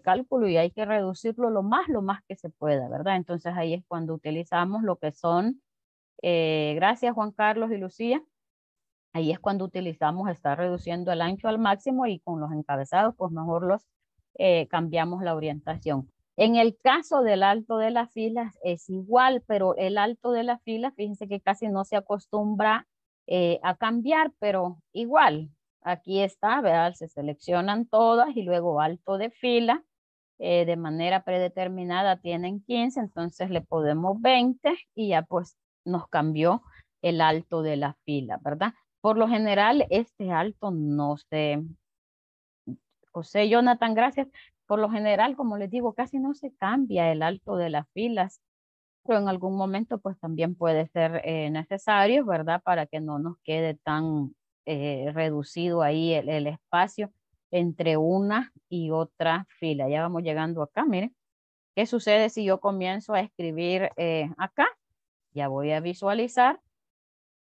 cálculo y hay que reducirlo lo más, lo más que se pueda, ¿verdad? Entonces ahí es cuando utilizamos lo que son, eh, gracias Juan Carlos y Lucía, ahí es cuando utilizamos estar reduciendo el ancho al máximo y con los encabezados pues mejor los eh, cambiamos la orientación. En el caso del alto de las filas es igual, pero el alto de las filas, fíjense que casi no se acostumbra eh, a cambiar, pero igual, Aquí está, ¿verdad? Se seleccionan todas y luego alto de fila. Eh, de manera predeterminada tienen 15, entonces le podemos 20 y ya pues nos cambió el alto de la fila, ¿verdad? Por lo general, este alto no se... José Jonathan, gracias. Por lo general, como les digo, casi no se cambia el alto de las filas, pero en algún momento pues también puede ser eh, necesario, ¿verdad? Para que no nos quede tan eh, reducido ahí el, espacio entre una y otra fila. Ya vamos llegando acá, miren. ¿Qué sucede si yo comienzo a escribir eh, acá? Ya voy a visualizar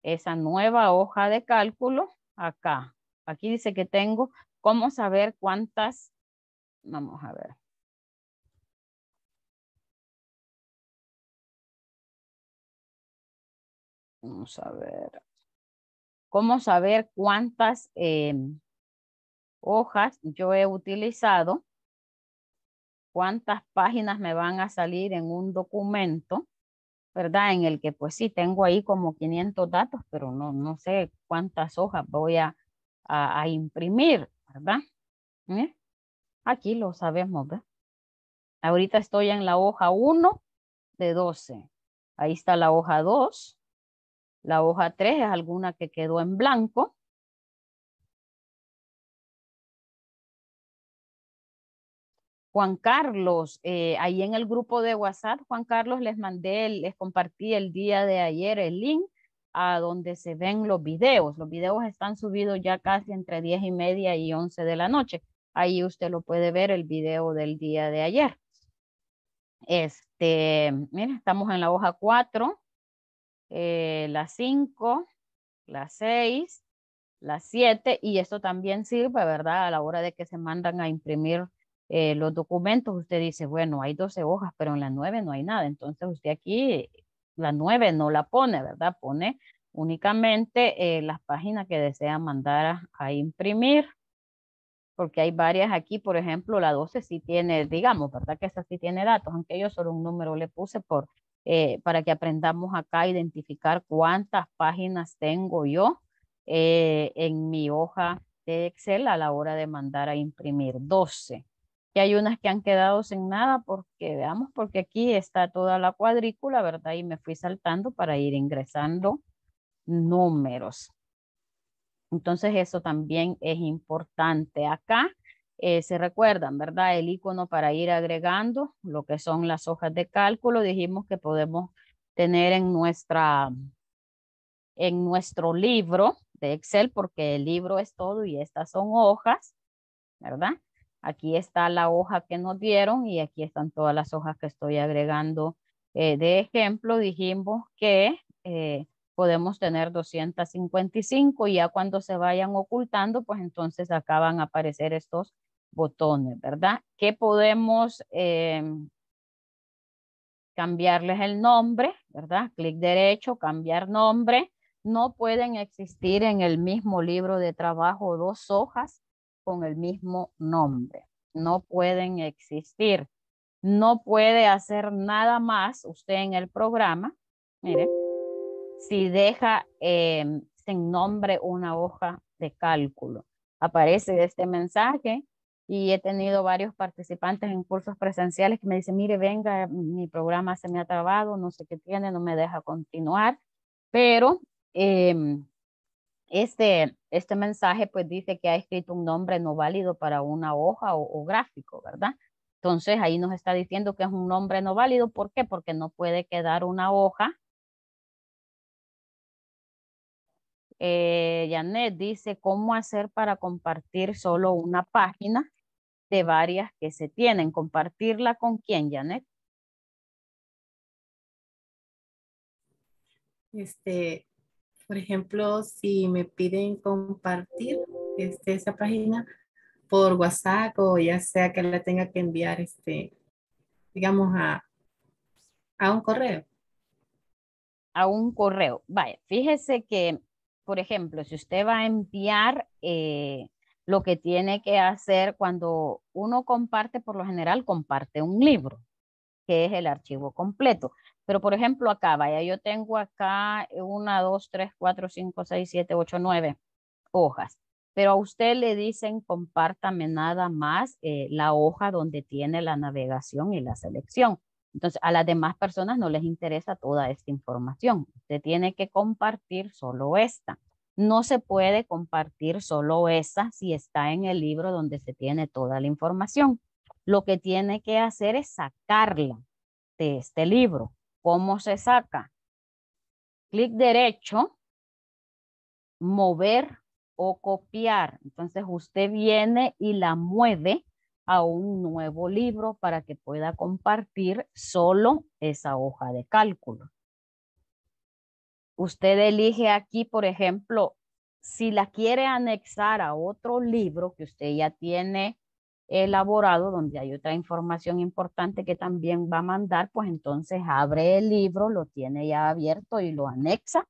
esa nueva hoja de cálculo acá. Aquí dice que tengo cómo saber cuántas, vamos a ver. Vamos a ver cómo saber cuántas em, hojas yo he utilizado, cuántas páginas me van a salir en un documento, ¿verdad? En el que pues sí, tengo ahí como 500 datos, pero no, no sé cuántas hojas voy a, imprimir, ¿verdad? ¿Eh? Aquí lo sabemos, ¿verdad? Ahorita estoy en la hoja 1 de 12. Ahí está la hoja 2, la hoja 3 es alguna que quedó en blanco. Juan Carlos, eh, ahí en el grupo de WhatsApp, Juan Carlos les mandé, les compartí el día de ayer el link a donde se ven los videos. Los videos están subidos ya casi entre 10 y media y 11 de la noche. Ahí usted lo puede ver, el video del día de ayer. Este, mira, estamos en la hoja 4 la 5, la 6, la 7 y esto también sirve, ¿verdad? A la hora de que se mandan a imprimir eh, los documentos, usted dice, bueno, hay 12 hojas, pero en la 9 no hay nada. Entonces usted aquí la 9 no la pone, ¿verdad? Pone únicamente eh, las páginas que desea mandar a, imprimir, porque hay varias aquí, por ejemplo, la 12 sí tiene, digamos, ¿verdad? Que esa sí tiene datos, aunque yo solo un número le puse por eh, para que aprendamos acá a identificar cuántas páginas tengo yo eh, en mi hoja de Excel a la hora de mandar a imprimir 12. Y hay unas que han quedado sin nada porque, veamos, porque aquí está toda la cuadrícula, ¿verdad? Y me fui saltando para ir ingresando números. Entonces eso también es importante. Acá eh, se recuerdan, ¿verdad? El icono para ir agregando lo que son las hojas de cálculo. Dijimos que podemos tener en, nuestra, en nuestro libro de Excel, porque el libro es todo y estas son hojas, ¿verdad? Aquí está la hoja que nos dieron y aquí están todas las hojas que estoy agregando. Eh, de ejemplo, dijimos que eh, podemos tener 255 y ya cuando se vayan ocultando, pues entonces acaban a aparecer estos botones, ¿verdad? Que podemos em, cambiarles el nombre, ¿verdad? Clic derecho, cambiar nombre. No pueden existir en el mismo libro de trabajo dos hojas con el mismo nombre. No pueden existir. No puede hacer nada más usted en el programa. Mire si deja em, sin nombre una hoja de cálculo. Aparece este mensaje y he tenido varios participantes en cursos presenciales que me dicen, mire, venga, mi programa se me ha trabado, no sé qué tiene, no me deja continuar, pero em, este, este mensaje pues dice que ha escrito un nombre no válido para una hoja o, o gráfico, ¿verdad? Entonces ahí nos está diciendo que es un nombre no válido, ¿por qué? Porque no puede quedar una hoja Eh, Janet dice, ¿cómo hacer para compartir solo una página de varias que se tienen? ¿Compartirla con quién, Janet? Este, por ejemplo, si me piden compartir este, esa página por WhatsApp o ya sea que la tenga que enviar, este, digamos, a, a un correo. A un correo. Vaya, fíjese que por ejemplo, si usted va a enviar eh, lo que tiene que hacer cuando uno comparte, por lo general comparte un libro, que es el archivo completo. Pero por ejemplo acá, vaya, yo tengo acá eh, una, dos, tres, cuatro, cinco, seis, siete, ocho, nueve hojas. Pero a usted le dicen compártame nada más eh, la hoja donde tiene la navegación y la selección. Entonces, a las demás personas no les interesa toda esta información. Usted tiene que compartir solo esta. No se puede compartir solo esa si está en el libro donde se tiene toda la información. Lo que tiene que hacer es sacarla de este libro. ¿Cómo se saca? Clic derecho, mover o copiar. Entonces usted viene y la mueve a un nuevo libro para que pueda compartir solo esa hoja de cálculo. Usted elige aquí, por ejemplo, si la quiere anexar a otro libro que usted ya tiene elaborado, donde hay otra información importante que también va a mandar, pues entonces abre el libro, lo tiene ya abierto y lo anexa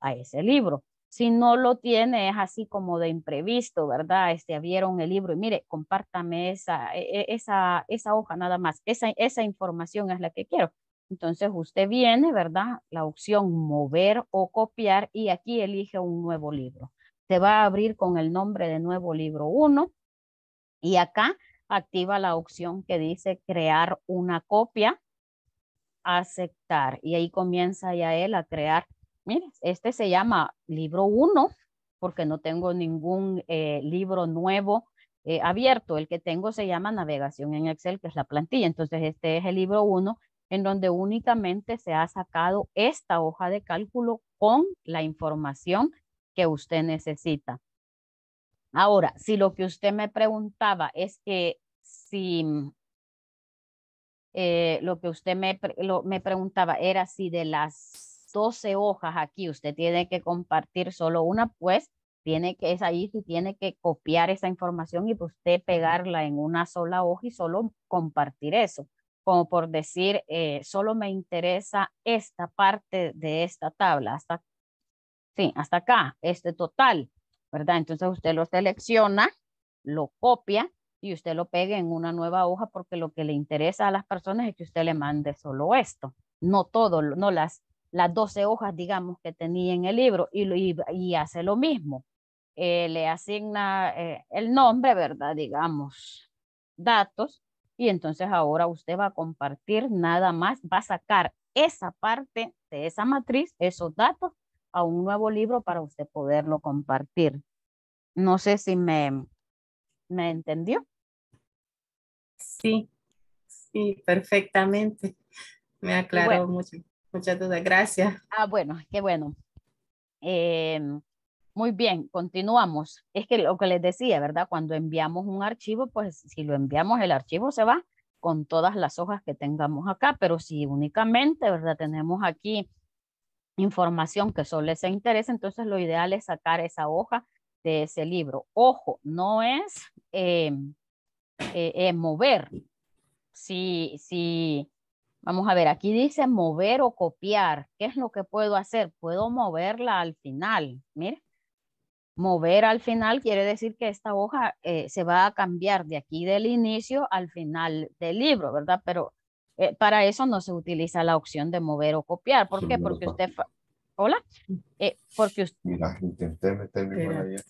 a ese libro. Si no lo tiene, es así como de imprevisto, ¿verdad? Este, abrieron el libro y mire, compártame esa, e, e, esa, esa hoja nada más. Esa, esa información es la que quiero. Entonces usted viene, ¿verdad? La opción mover o copiar y aquí elige un nuevo libro. Se va a abrir con el nombre de nuevo libro 1 y acá activa la opción que dice crear una copia, aceptar y ahí comienza ya él a crear mire este se llama libro 1 porque no tengo ningún eh, libro nuevo eh, abierto. El que tengo se llama Navegación en Excel, que es la plantilla. Entonces, este es el libro 1 en donde únicamente se ha sacado esta hoja de cálculo con la información que usted necesita. Ahora, si lo que usted me preguntaba es que si eh, lo que usted me preguntaba era si de las 12 hojas aquí usted tiene que compartir solo una, pues tiene que, es ahí si tiene que copiar esa información y usted pegarla en una sola hoja y solo compartir eso. Como por decir, eh, solo me interesa esta parte de esta tabla, hasta, sí, hasta acá, este total, ¿verdad? Entonces usted lo selecciona, lo copia y usted lo pega en una nueva hoja porque lo que le interesa a las personas es que usted le mande solo esto, no todo, no las las 12 hojas, digamos, que tenía en el libro y, hace lo mismo. Eh, le asigna eh, el nombre, ¿verdad? Digamos, datos. Y entonces ahora usted va a compartir nada más, va a sacar esa parte de esa matriz, esos datos, a un nuevo libro para usted poderlo compartir. No sé si me, me entendió. Sí, sí, perfectamente. Me aclaró mucho. Muchas gracias. Ah, bueno, qué bueno. Em, muy bien, continuamos. Es que lo que les decía, ¿verdad? Cuando enviamos un archivo, pues si lo enviamos, el archivo se va con todas las hojas que tengamos acá, pero si únicamente, ¿verdad? Tenemos aquí información que solo les interesa, entonces lo ideal es sacar esa hoja de ese libro. Ojo, no es em, eh, eh, mover. Si, si Vamos a ver, aquí dice mover o copiar. ¿Qué es lo que puedo hacer? Puedo moverla al final. Mire, mover al final quiere decir que esta hoja eh, se va a cambiar de aquí del inicio al final del libro, ¿verdad? Pero eh, para eso no se utiliza la opción de mover o copiar. ¿Por qué? Porque usted... Hola. Eh, porque usted... Mira, intenté meterme por allá.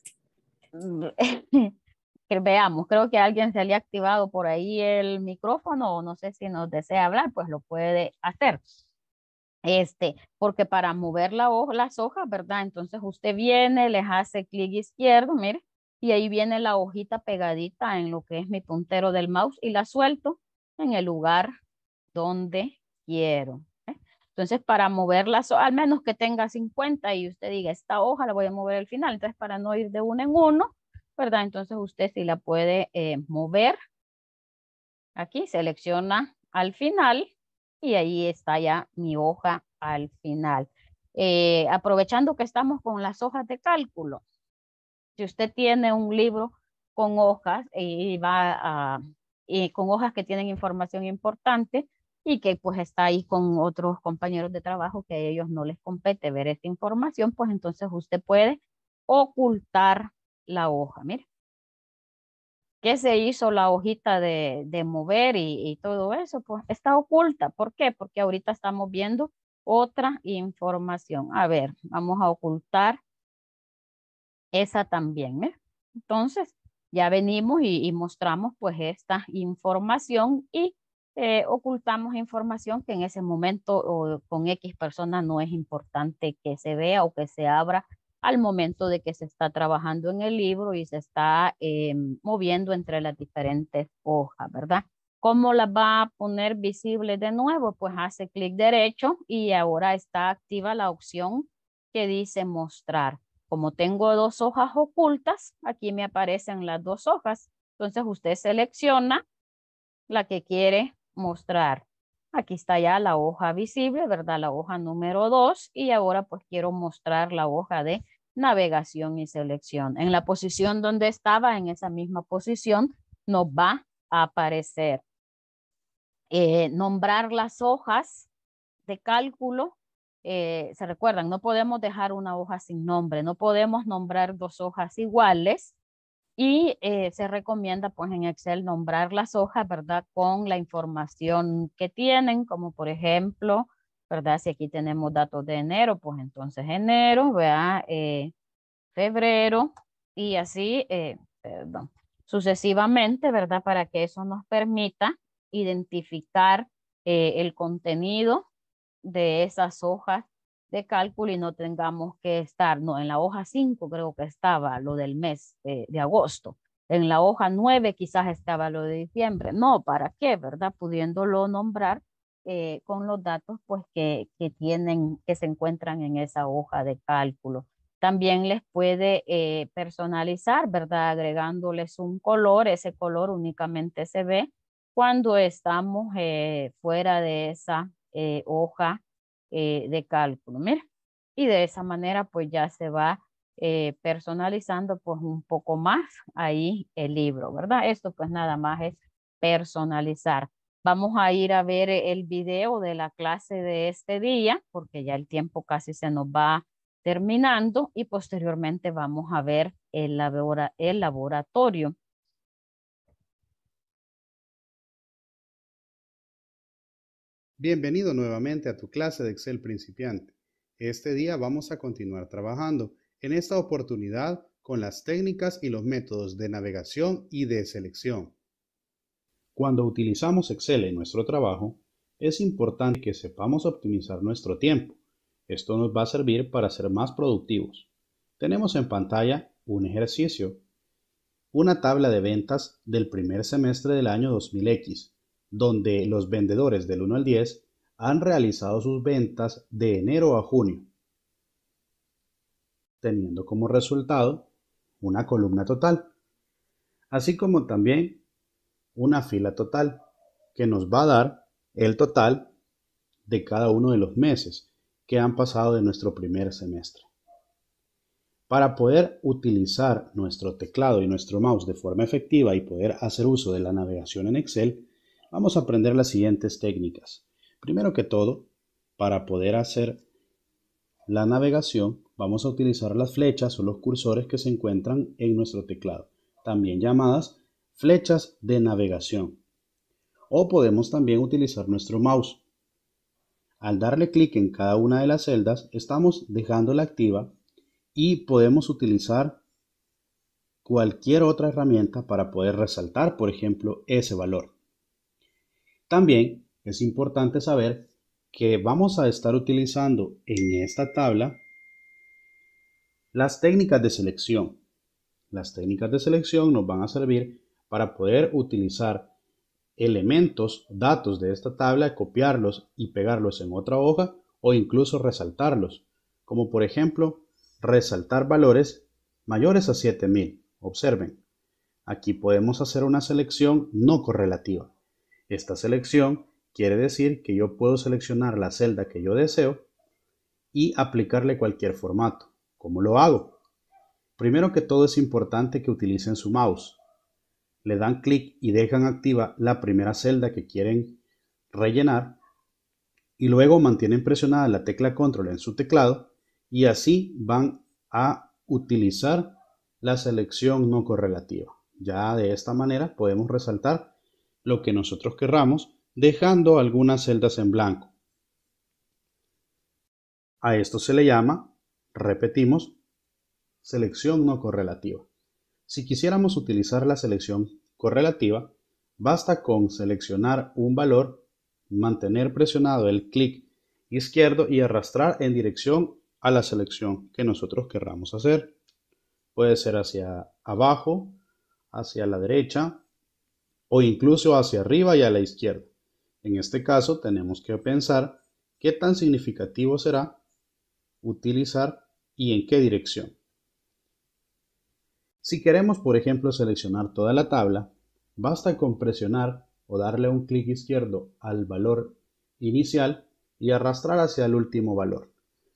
veamos, creo que alguien se le ha activado por ahí el micrófono o no sé si nos desea hablar, pues lo puede hacer. Este, porque para mover la hoja, las hojas, ¿verdad? Entonces usted viene, les hace clic izquierdo, mire, y ahí viene la hojita pegadita en lo que es mi puntero del mouse y la suelto en el lugar donde quiero. ¿eh? Entonces, para mover moverla, al menos que tenga 50 y usted diga, esta hoja la voy a mover al final. Entonces, para no ir de uno en uno, ¿verdad? Entonces usted si la puede eh, mover. Aquí selecciona al final y ahí está ya mi hoja al final. Eh, aprovechando que estamos con las hojas de cálculo, si usted tiene un libro con hojas y va a, y con hojas que tienen información importante y que pues está ahí con otros compañeros de trabajo que a ellos no les compete ver esta información, pues entonces usted puede ocultar la hoja, mira. ¿Qué se hizo la hojita de, de mover y, todo eso? Pues está oculta. ¿Por qué? Porque ahorita estamos viendo otra información. A ver, vamos a ocultar esa también. Entonces, ya venimos y, mostramos pues esta información y eh, ocultamos información que en ese momento o con X personas no es importante que se vea o que se abra al momento de que se está trabajando en el libro y se está eh, moviendo entre las diferentes hojas, ¿verdad? ¿Cómo la va a poner visible de nuevo? Pues hace clic derecho y ahora está activa la opción que dice mostrar. Como tengo dos hojas ocultas, aquí me aparecen las dos hojas. Entonces usted selecciona la que quiere mostrar. Aquí está ya la hoja visible, ¿verdad? La hoja número 2 y ahora pues quiero mostrar la hoja de navegación y selección. En la posición donde estaba, en esa misma posición, nos va a aparecer eh, nombrar las hojas de cálculo. Eh, se recuerdan, no podemos dejar una hoja sin nombre, no podemos nombrar dos hojas iguales y eh, se recomienda pues en Excel nombrar las hojas, ¿verdad? Con la información que tienen, como por ejemplo, ¿verdad? Si aquí tenemos datos de enero, pues entonces enero, ¿verdad? Eh, febrero y así, eh, perdón, sucesivamente, ¿verdad? Para que eso nos permita identificar el contenido de esas hojas de cálculo y no tengamos que estar, no, en la hoja 5 creo que estaba lo del mes eh, de, agosto, en la hoja 9 quizás estaba lo de diciembre, no, ¿para qué, verdad? Pudiéndolo nombrar eh, con los datos pues que, que, tienen, que se encuentran en esa hoja de cálculo. También les puede eh, personalizar, ¿verdad? Agregándoles un color, ese color únicamente se ve cuando estamos fuera de esa hoja eh, de cálculo. Mira, y de esa manera pues ya se va eh, personalizando pues un poco más ahí el libro, ¿verdad? Esto pues nada más es personalizar. Vamos a ir a ver el video de la clase de este día porque ya el tiempo casi se nos va terminando y posteriormente vamos a ver el, el laboratorio. Bienvenido nuevamente a tu clase de Excel principiante. Este día vamos a continuar trabajando, en esta oportunidad con las técnicas y los métodos de navegación y de selección. Cuando utilizamos Excel en nuestro trabajo, es importante que sepamos optimizar nuestro tiempo. Esto nos va a servir para ser más productivos. Tenemos en pantalla un ejercicio, una tabla de ventas del primer semestre del año 2000X donde los vendedores del 1 al 10 han realizado sus ventas de enero a junio, teniendo como resultado una columna total, así como también una fila total, que nos va a dar el total de cada uno de los meses que han pasado de nuestro primer semestre. Para poder utilizar nuestro teclado y nuestro mouse de forma efectiva y poder hacer uso de la navegación en Excel, Vamos a aprender las siguientes técnicas. Primero que todo, para poder hacer la navegación, vamos a utilizar las flechas o los cursores que se encuentran en nuestro teclado, también llamadas flechas de navegación. O podemos también utilizar nuestro mouse. Al darle clic en cada una de las celdas, estamos dejándola activa y podemos utilizar cualquier otra herramienta para poder resaltar, por ejemplo, ese valor. También es importante saber que vamos a estar utilizando en esta tabla las técnicas de selección. Las técnicas de selección nos van a servir para poder utilizar elementos, datos de esta tabla, copiarlos y pegarlos en otra hoja o incluso resaltarlos, como por ejemplo resaltar valores mayores a 7000. Observen, aquí podemos hacer una selección no correlativa. Esta selección quiere decir que yo puedo seleccionar la celda que yo deseo y aplicarle cualquier formato. ¿Cómo lo hago? Primero que todo es importante que utilicen su mouse. Le dan clic y dejan activa la primera celda que quieren rellenar y luego mantienen presionada la tecla control en su teclado y así van a utilizar la selección no correlativa. Ya de esta manera podemos resaltar lo que nosotros querramos, dejando algunas celdas en blanco. A esto se le llama, repetimos, selección no correlativa. Si quisiéramos utilizar la selección correlativa, basta con seleccionar un valor, mantener presionado el clic izquierdo y arrastrar en dirección a la selección que nosotros querramos hacer. Puede ser hacia abajo, hacia la derecha, o incluso hacia arriba y a la izquierda. En este caso tenemos que pensar qué tan significativo será utilizar y en qué dirección. Si queremos, por ejemplo, seleccionar toda la tabla, basta con presionar o darle un clic izquierdo al valor inicial y arrastrar hacia el último valor.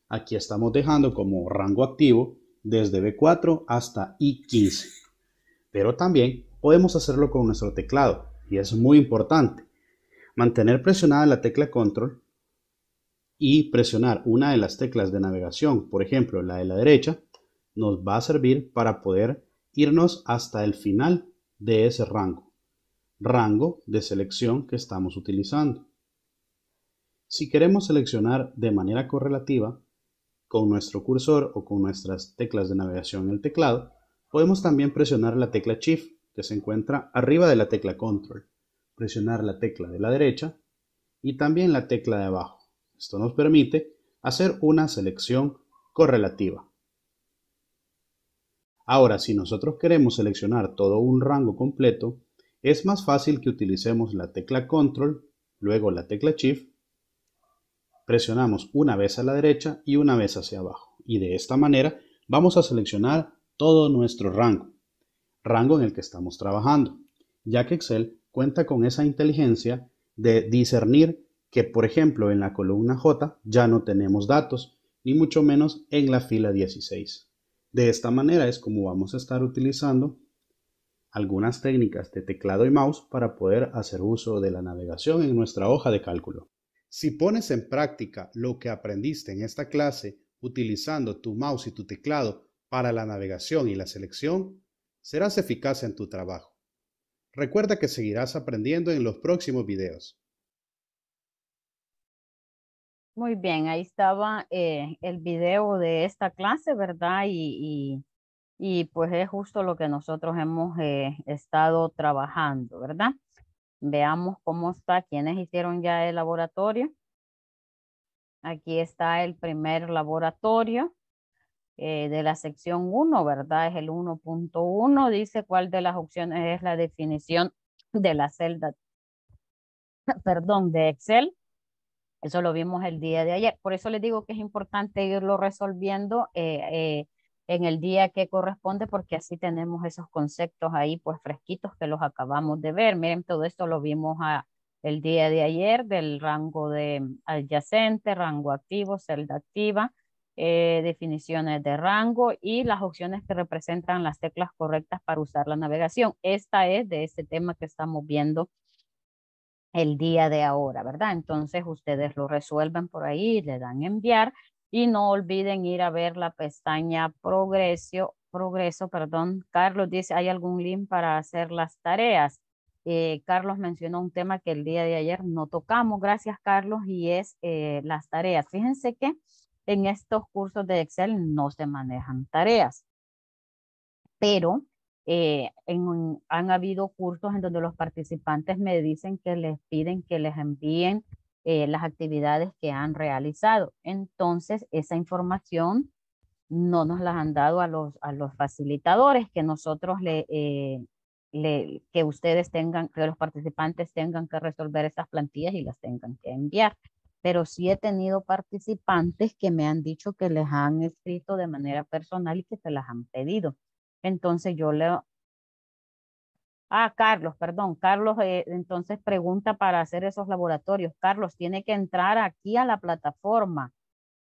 Aquí estamos dejando como rango activo desde B4 hasta I15. Pero también podemos hacerlo con nuestro teclado, y es muy importante. Mantener presionada la tecla control y presionar una de las teclas de navegación, por ejemplo la de la derecha, nos va a servir para poder irnos hasta el final de ese rango, rango de selección que estamos utilizando. Si queremos seleccionar de manera correlativa con nuestro cursor o con nuestras teclas de navegación en el teclado, podemos también presionar la tecla Shift que se encuentra arriba de la tecla Control. Presionar la tecla de la derecha y también la tecla de abajo. Esto nos permite hacer una selección correlativa. Ahora, si nosotros queremos seleccionar todo un rango completo, es más fácil que utilicemos la tecla Control, luego la tecla Shift, presionamos una vez a la derecha y una vez hacia abajo. Y de esta manera vamos a seleccionar todo nuestro rango rango en el que estamos trabajando, ya que Excel cuenta con esa inteligencia de discernir que, por ejemplo, en la columna J ya no tenemos datos, ni mucho menos en la fila 16. De esta manera es como vamos a estar utilizando algunas técnicas de teclado y mouse para poder hacer uso de la navegación en nuestra hoja de cálculo. Si pones en práctica lo que aprendiste en esta clase utilizando tu mouse y tu teclado para la navegación y la selección, serás eficaz en tu trabajo. Recuerda que seguirás aprendiendo en los próximos videos. Muy bien, ahí estaba eh, el video de esta clase, ¿verdad? Y, y, pues es justo lo que nosotros hemos eh, estado trabajando, ¿verdad? Veamos cómo está, quienes hicieron ya el laboratorio. Aquí está el primer laboratorio. Eh, de la sección 1, ¿verdad? Es el 1.1, dice cuál de las opciones es la definición de la celda, perdón, de Excel. Eso lo vimos el día de ayer. Por eso les digo que es importante irlo resolviendo eh, eh, en el día que corresponde, porque así tenemos esos conceptos ahí, pues fresquitos que los acabamos de ver. Miren, todo esto lo vimos el día de ayer del rango de mm, adyacente, rango activo, celda activa eh, definiciones de rango y las opciones que representan las teclas correctas para usar la navegación. Esta es de este tema que estamos viendo el día de ahora, ¿verdad? Entonces ustedes lo resuelven por ahí, le dan enviar y no olviden ir a ver la pestaña progreso, progreso, perdón. Carlos dice, ¿hay algún link para hacer las tareas? Eh, Carlos mencionó un tema que el día de ayer no tocamos, gracias Carlos, y es eh, las tareas. Fíjense que en estos cursos de Excel no se manejan tareas, pero eh, han habido cursos en donde los participantes me dicen que les piden que les envíen eh, las actividades que han realizado. Entonces, esa información no nos las han dado a los, facilitadores, que nosotros eh, que ustedes tengan, que los participantes tengan que resolver esas plantillas y las tengan que enviar pero sí he tenido participantes que me han dicho que les han escrito de manera personal y que se las han pedido. Entonces yo le... Ah, Carlos, perdón, Carlos eh, entonces pregunta para hacer esos laboratorios. Carlos tiene que entrar aquí a la plataforma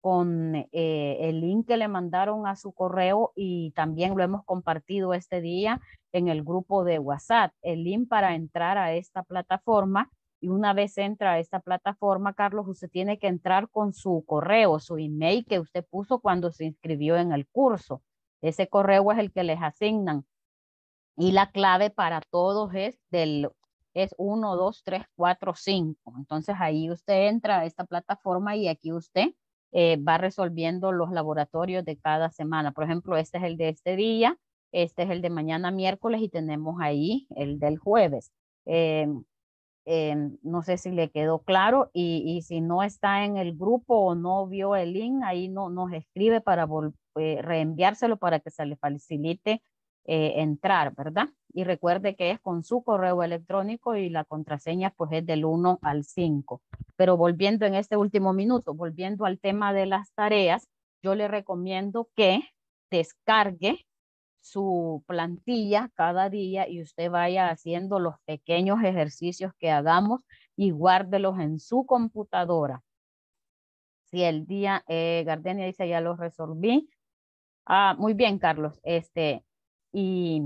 con eh, el link que le mandaron a su correo y también lo hemos compartido este día en el grupo de WhatsApp, el link para entrar a esta plataforma y una vez entra a esta plataforma, Carlos, usted tiene que entrar con su correo, su email que usted puso cuando se inscribió en el curso. Ese correo es el que les asignan. Y la clave para todos es del es 1, 2, 3, 4, 5. Entonces ahí usted entra a esta plataforma y aquí usted eh, va resolviendo los laboratorios de cada semana. Por ejemplo, este es el de este día, este es el de mañana miércoles y tenemos ahí el del jueves. Eh, no sé si le quedó claro y, si no está en el grupo o no vio el link, ahí no, nos escribe para eh, reenviárselo para que se le facilite eh, entrar, ¿verdad? Y recuerde que es con su correo electrónico y la contraseña pues es del 1 al 5. Pero volviendo en este último minuto, volviendo al tema de las tareas, yo le recomiendo que descargue su plantilla cada día y usted vaya haciendo los pequeños ejercicios que hagamos y guárdelos en su computadora. Si el día, eh, Gardenia dice, ya los resolví. Ah, muy bien, Carlos. Este, y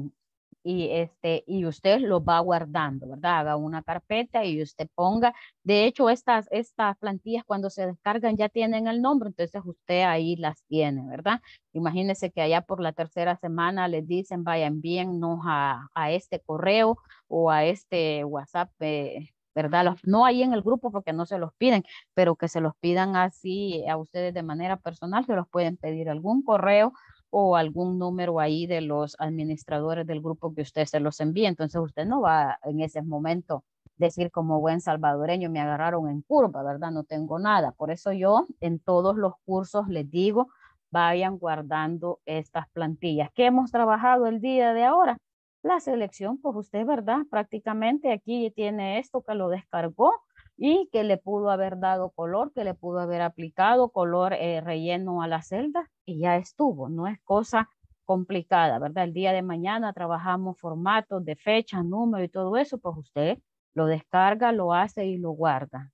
y este y usted lo va guardando, ¿verdad? Haga una carpeta y usted ponga, de hecho estas estas plantillas cuando se descargan ya tienen el nombre, entonces usted ahí las tiene, ¿verdad? Imagínese que allá por la tercera semana les dicen, vayan, envíennos a, a este correo o a este WhatsApp eh, ¿verdad? no ahí en el grupo porque no se los piden, pero que se los pidan así a ustedes de manera personal, se los pueden pedir algún correo o algún número ahí de los administradores del grupo que usted se los envíe. Entonces usted no va en ese momento decir como buen salvadoreño, me agarraron en curva, ¿verdad? No tengo nada. Por eso yo en todos los cursos les digo, vayan guardando estas plantillas. ¿Qué hemos trabajado el día de ahora? La selección, pues usted, ¿verdad? Prácticamente aquí tiene esto que lo descargó y que le pudo haber dado color, que le pudo haber aplicado color eh, relleno a la celda y ya estuvo, no es cosa complicada, ¿verdad? El día de mañana trabajamos formatos de fecha, número y todo eso, pues usted lo descarga, lo hace y lo guarda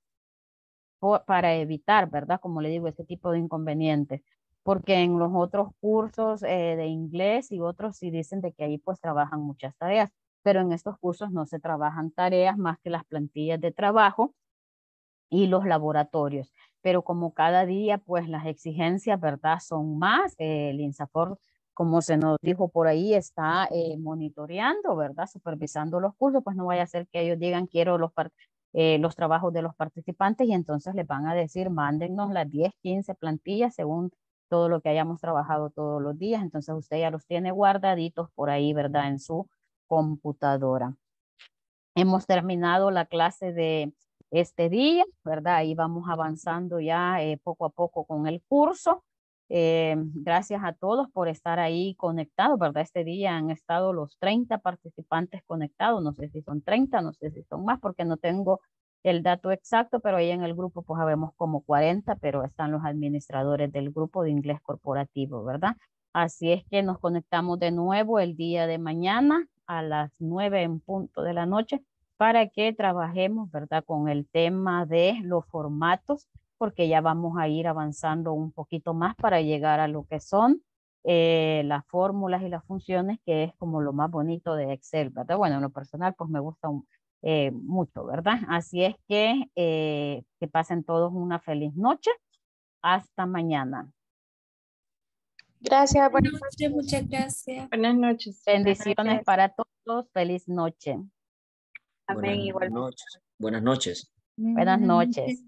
para evitar, ¿verdad? Como le digo, este tipo de inconvenientes, porque en los otros cursos eh, de inglés y otros sí dicen de que ahí pues trabajan muchas tareas, pero en estos cursos no se trabajan tareas más que las plantillas de trabajo y los laboratorios. Pero como cada día, pues las exigencias, ¿verdad? Son más. Eh, el INSAFOR, como se nos dijo por ahí, está eh, monitoreando, ¿verdad? Supervisando los cursos, pues no vaya a ser que ellos digan quiero los, eh, los trabajos de los participantes y entonces les van a decir, mándennos las 10, 15 plantillas según todo lo que hayamos trabajado todos los días. Entonces usted ya los tiene guardaditos por ahí, ¿verdad? En su computadora. Hemos terminado la clase de este día, ¿verdad? Ahí vamos avanzando ya eh, poco a poco con el curso. Eh, gracias a todos por estar ahí conectados, ¿verdad? Este día han estado los 30 participantes conectados, no sé si son 30, no sé si son más, porque no tengo el dato exacto, pero ahí en el grupo pues habemos como 40, pero están los administradores del grupo de inglés corporativo, ¿verdad? Así es que nos conectamos de nuevo el día de mañana a las 9 en punto de la noche para que trabajemos, ¿verdad? Con el tema de los formatos, porque ya vamos a ir avanzando un poquito más para llegar a lo que son eh, las fórmulas y las funciones, que es como lo más bonito de Excel, ¿verdad? Bueno, en lo personal, pues me gusta eh, mucho, ¿verdad? Así es que eh, que pasen todos una feliz noche. Hasta mañana. Gracias, buenas noches, muchas gracias. Buenas noches. Bendiciones para todos, feliz noche. Amén, buenas Buenas noches. Buenas noches.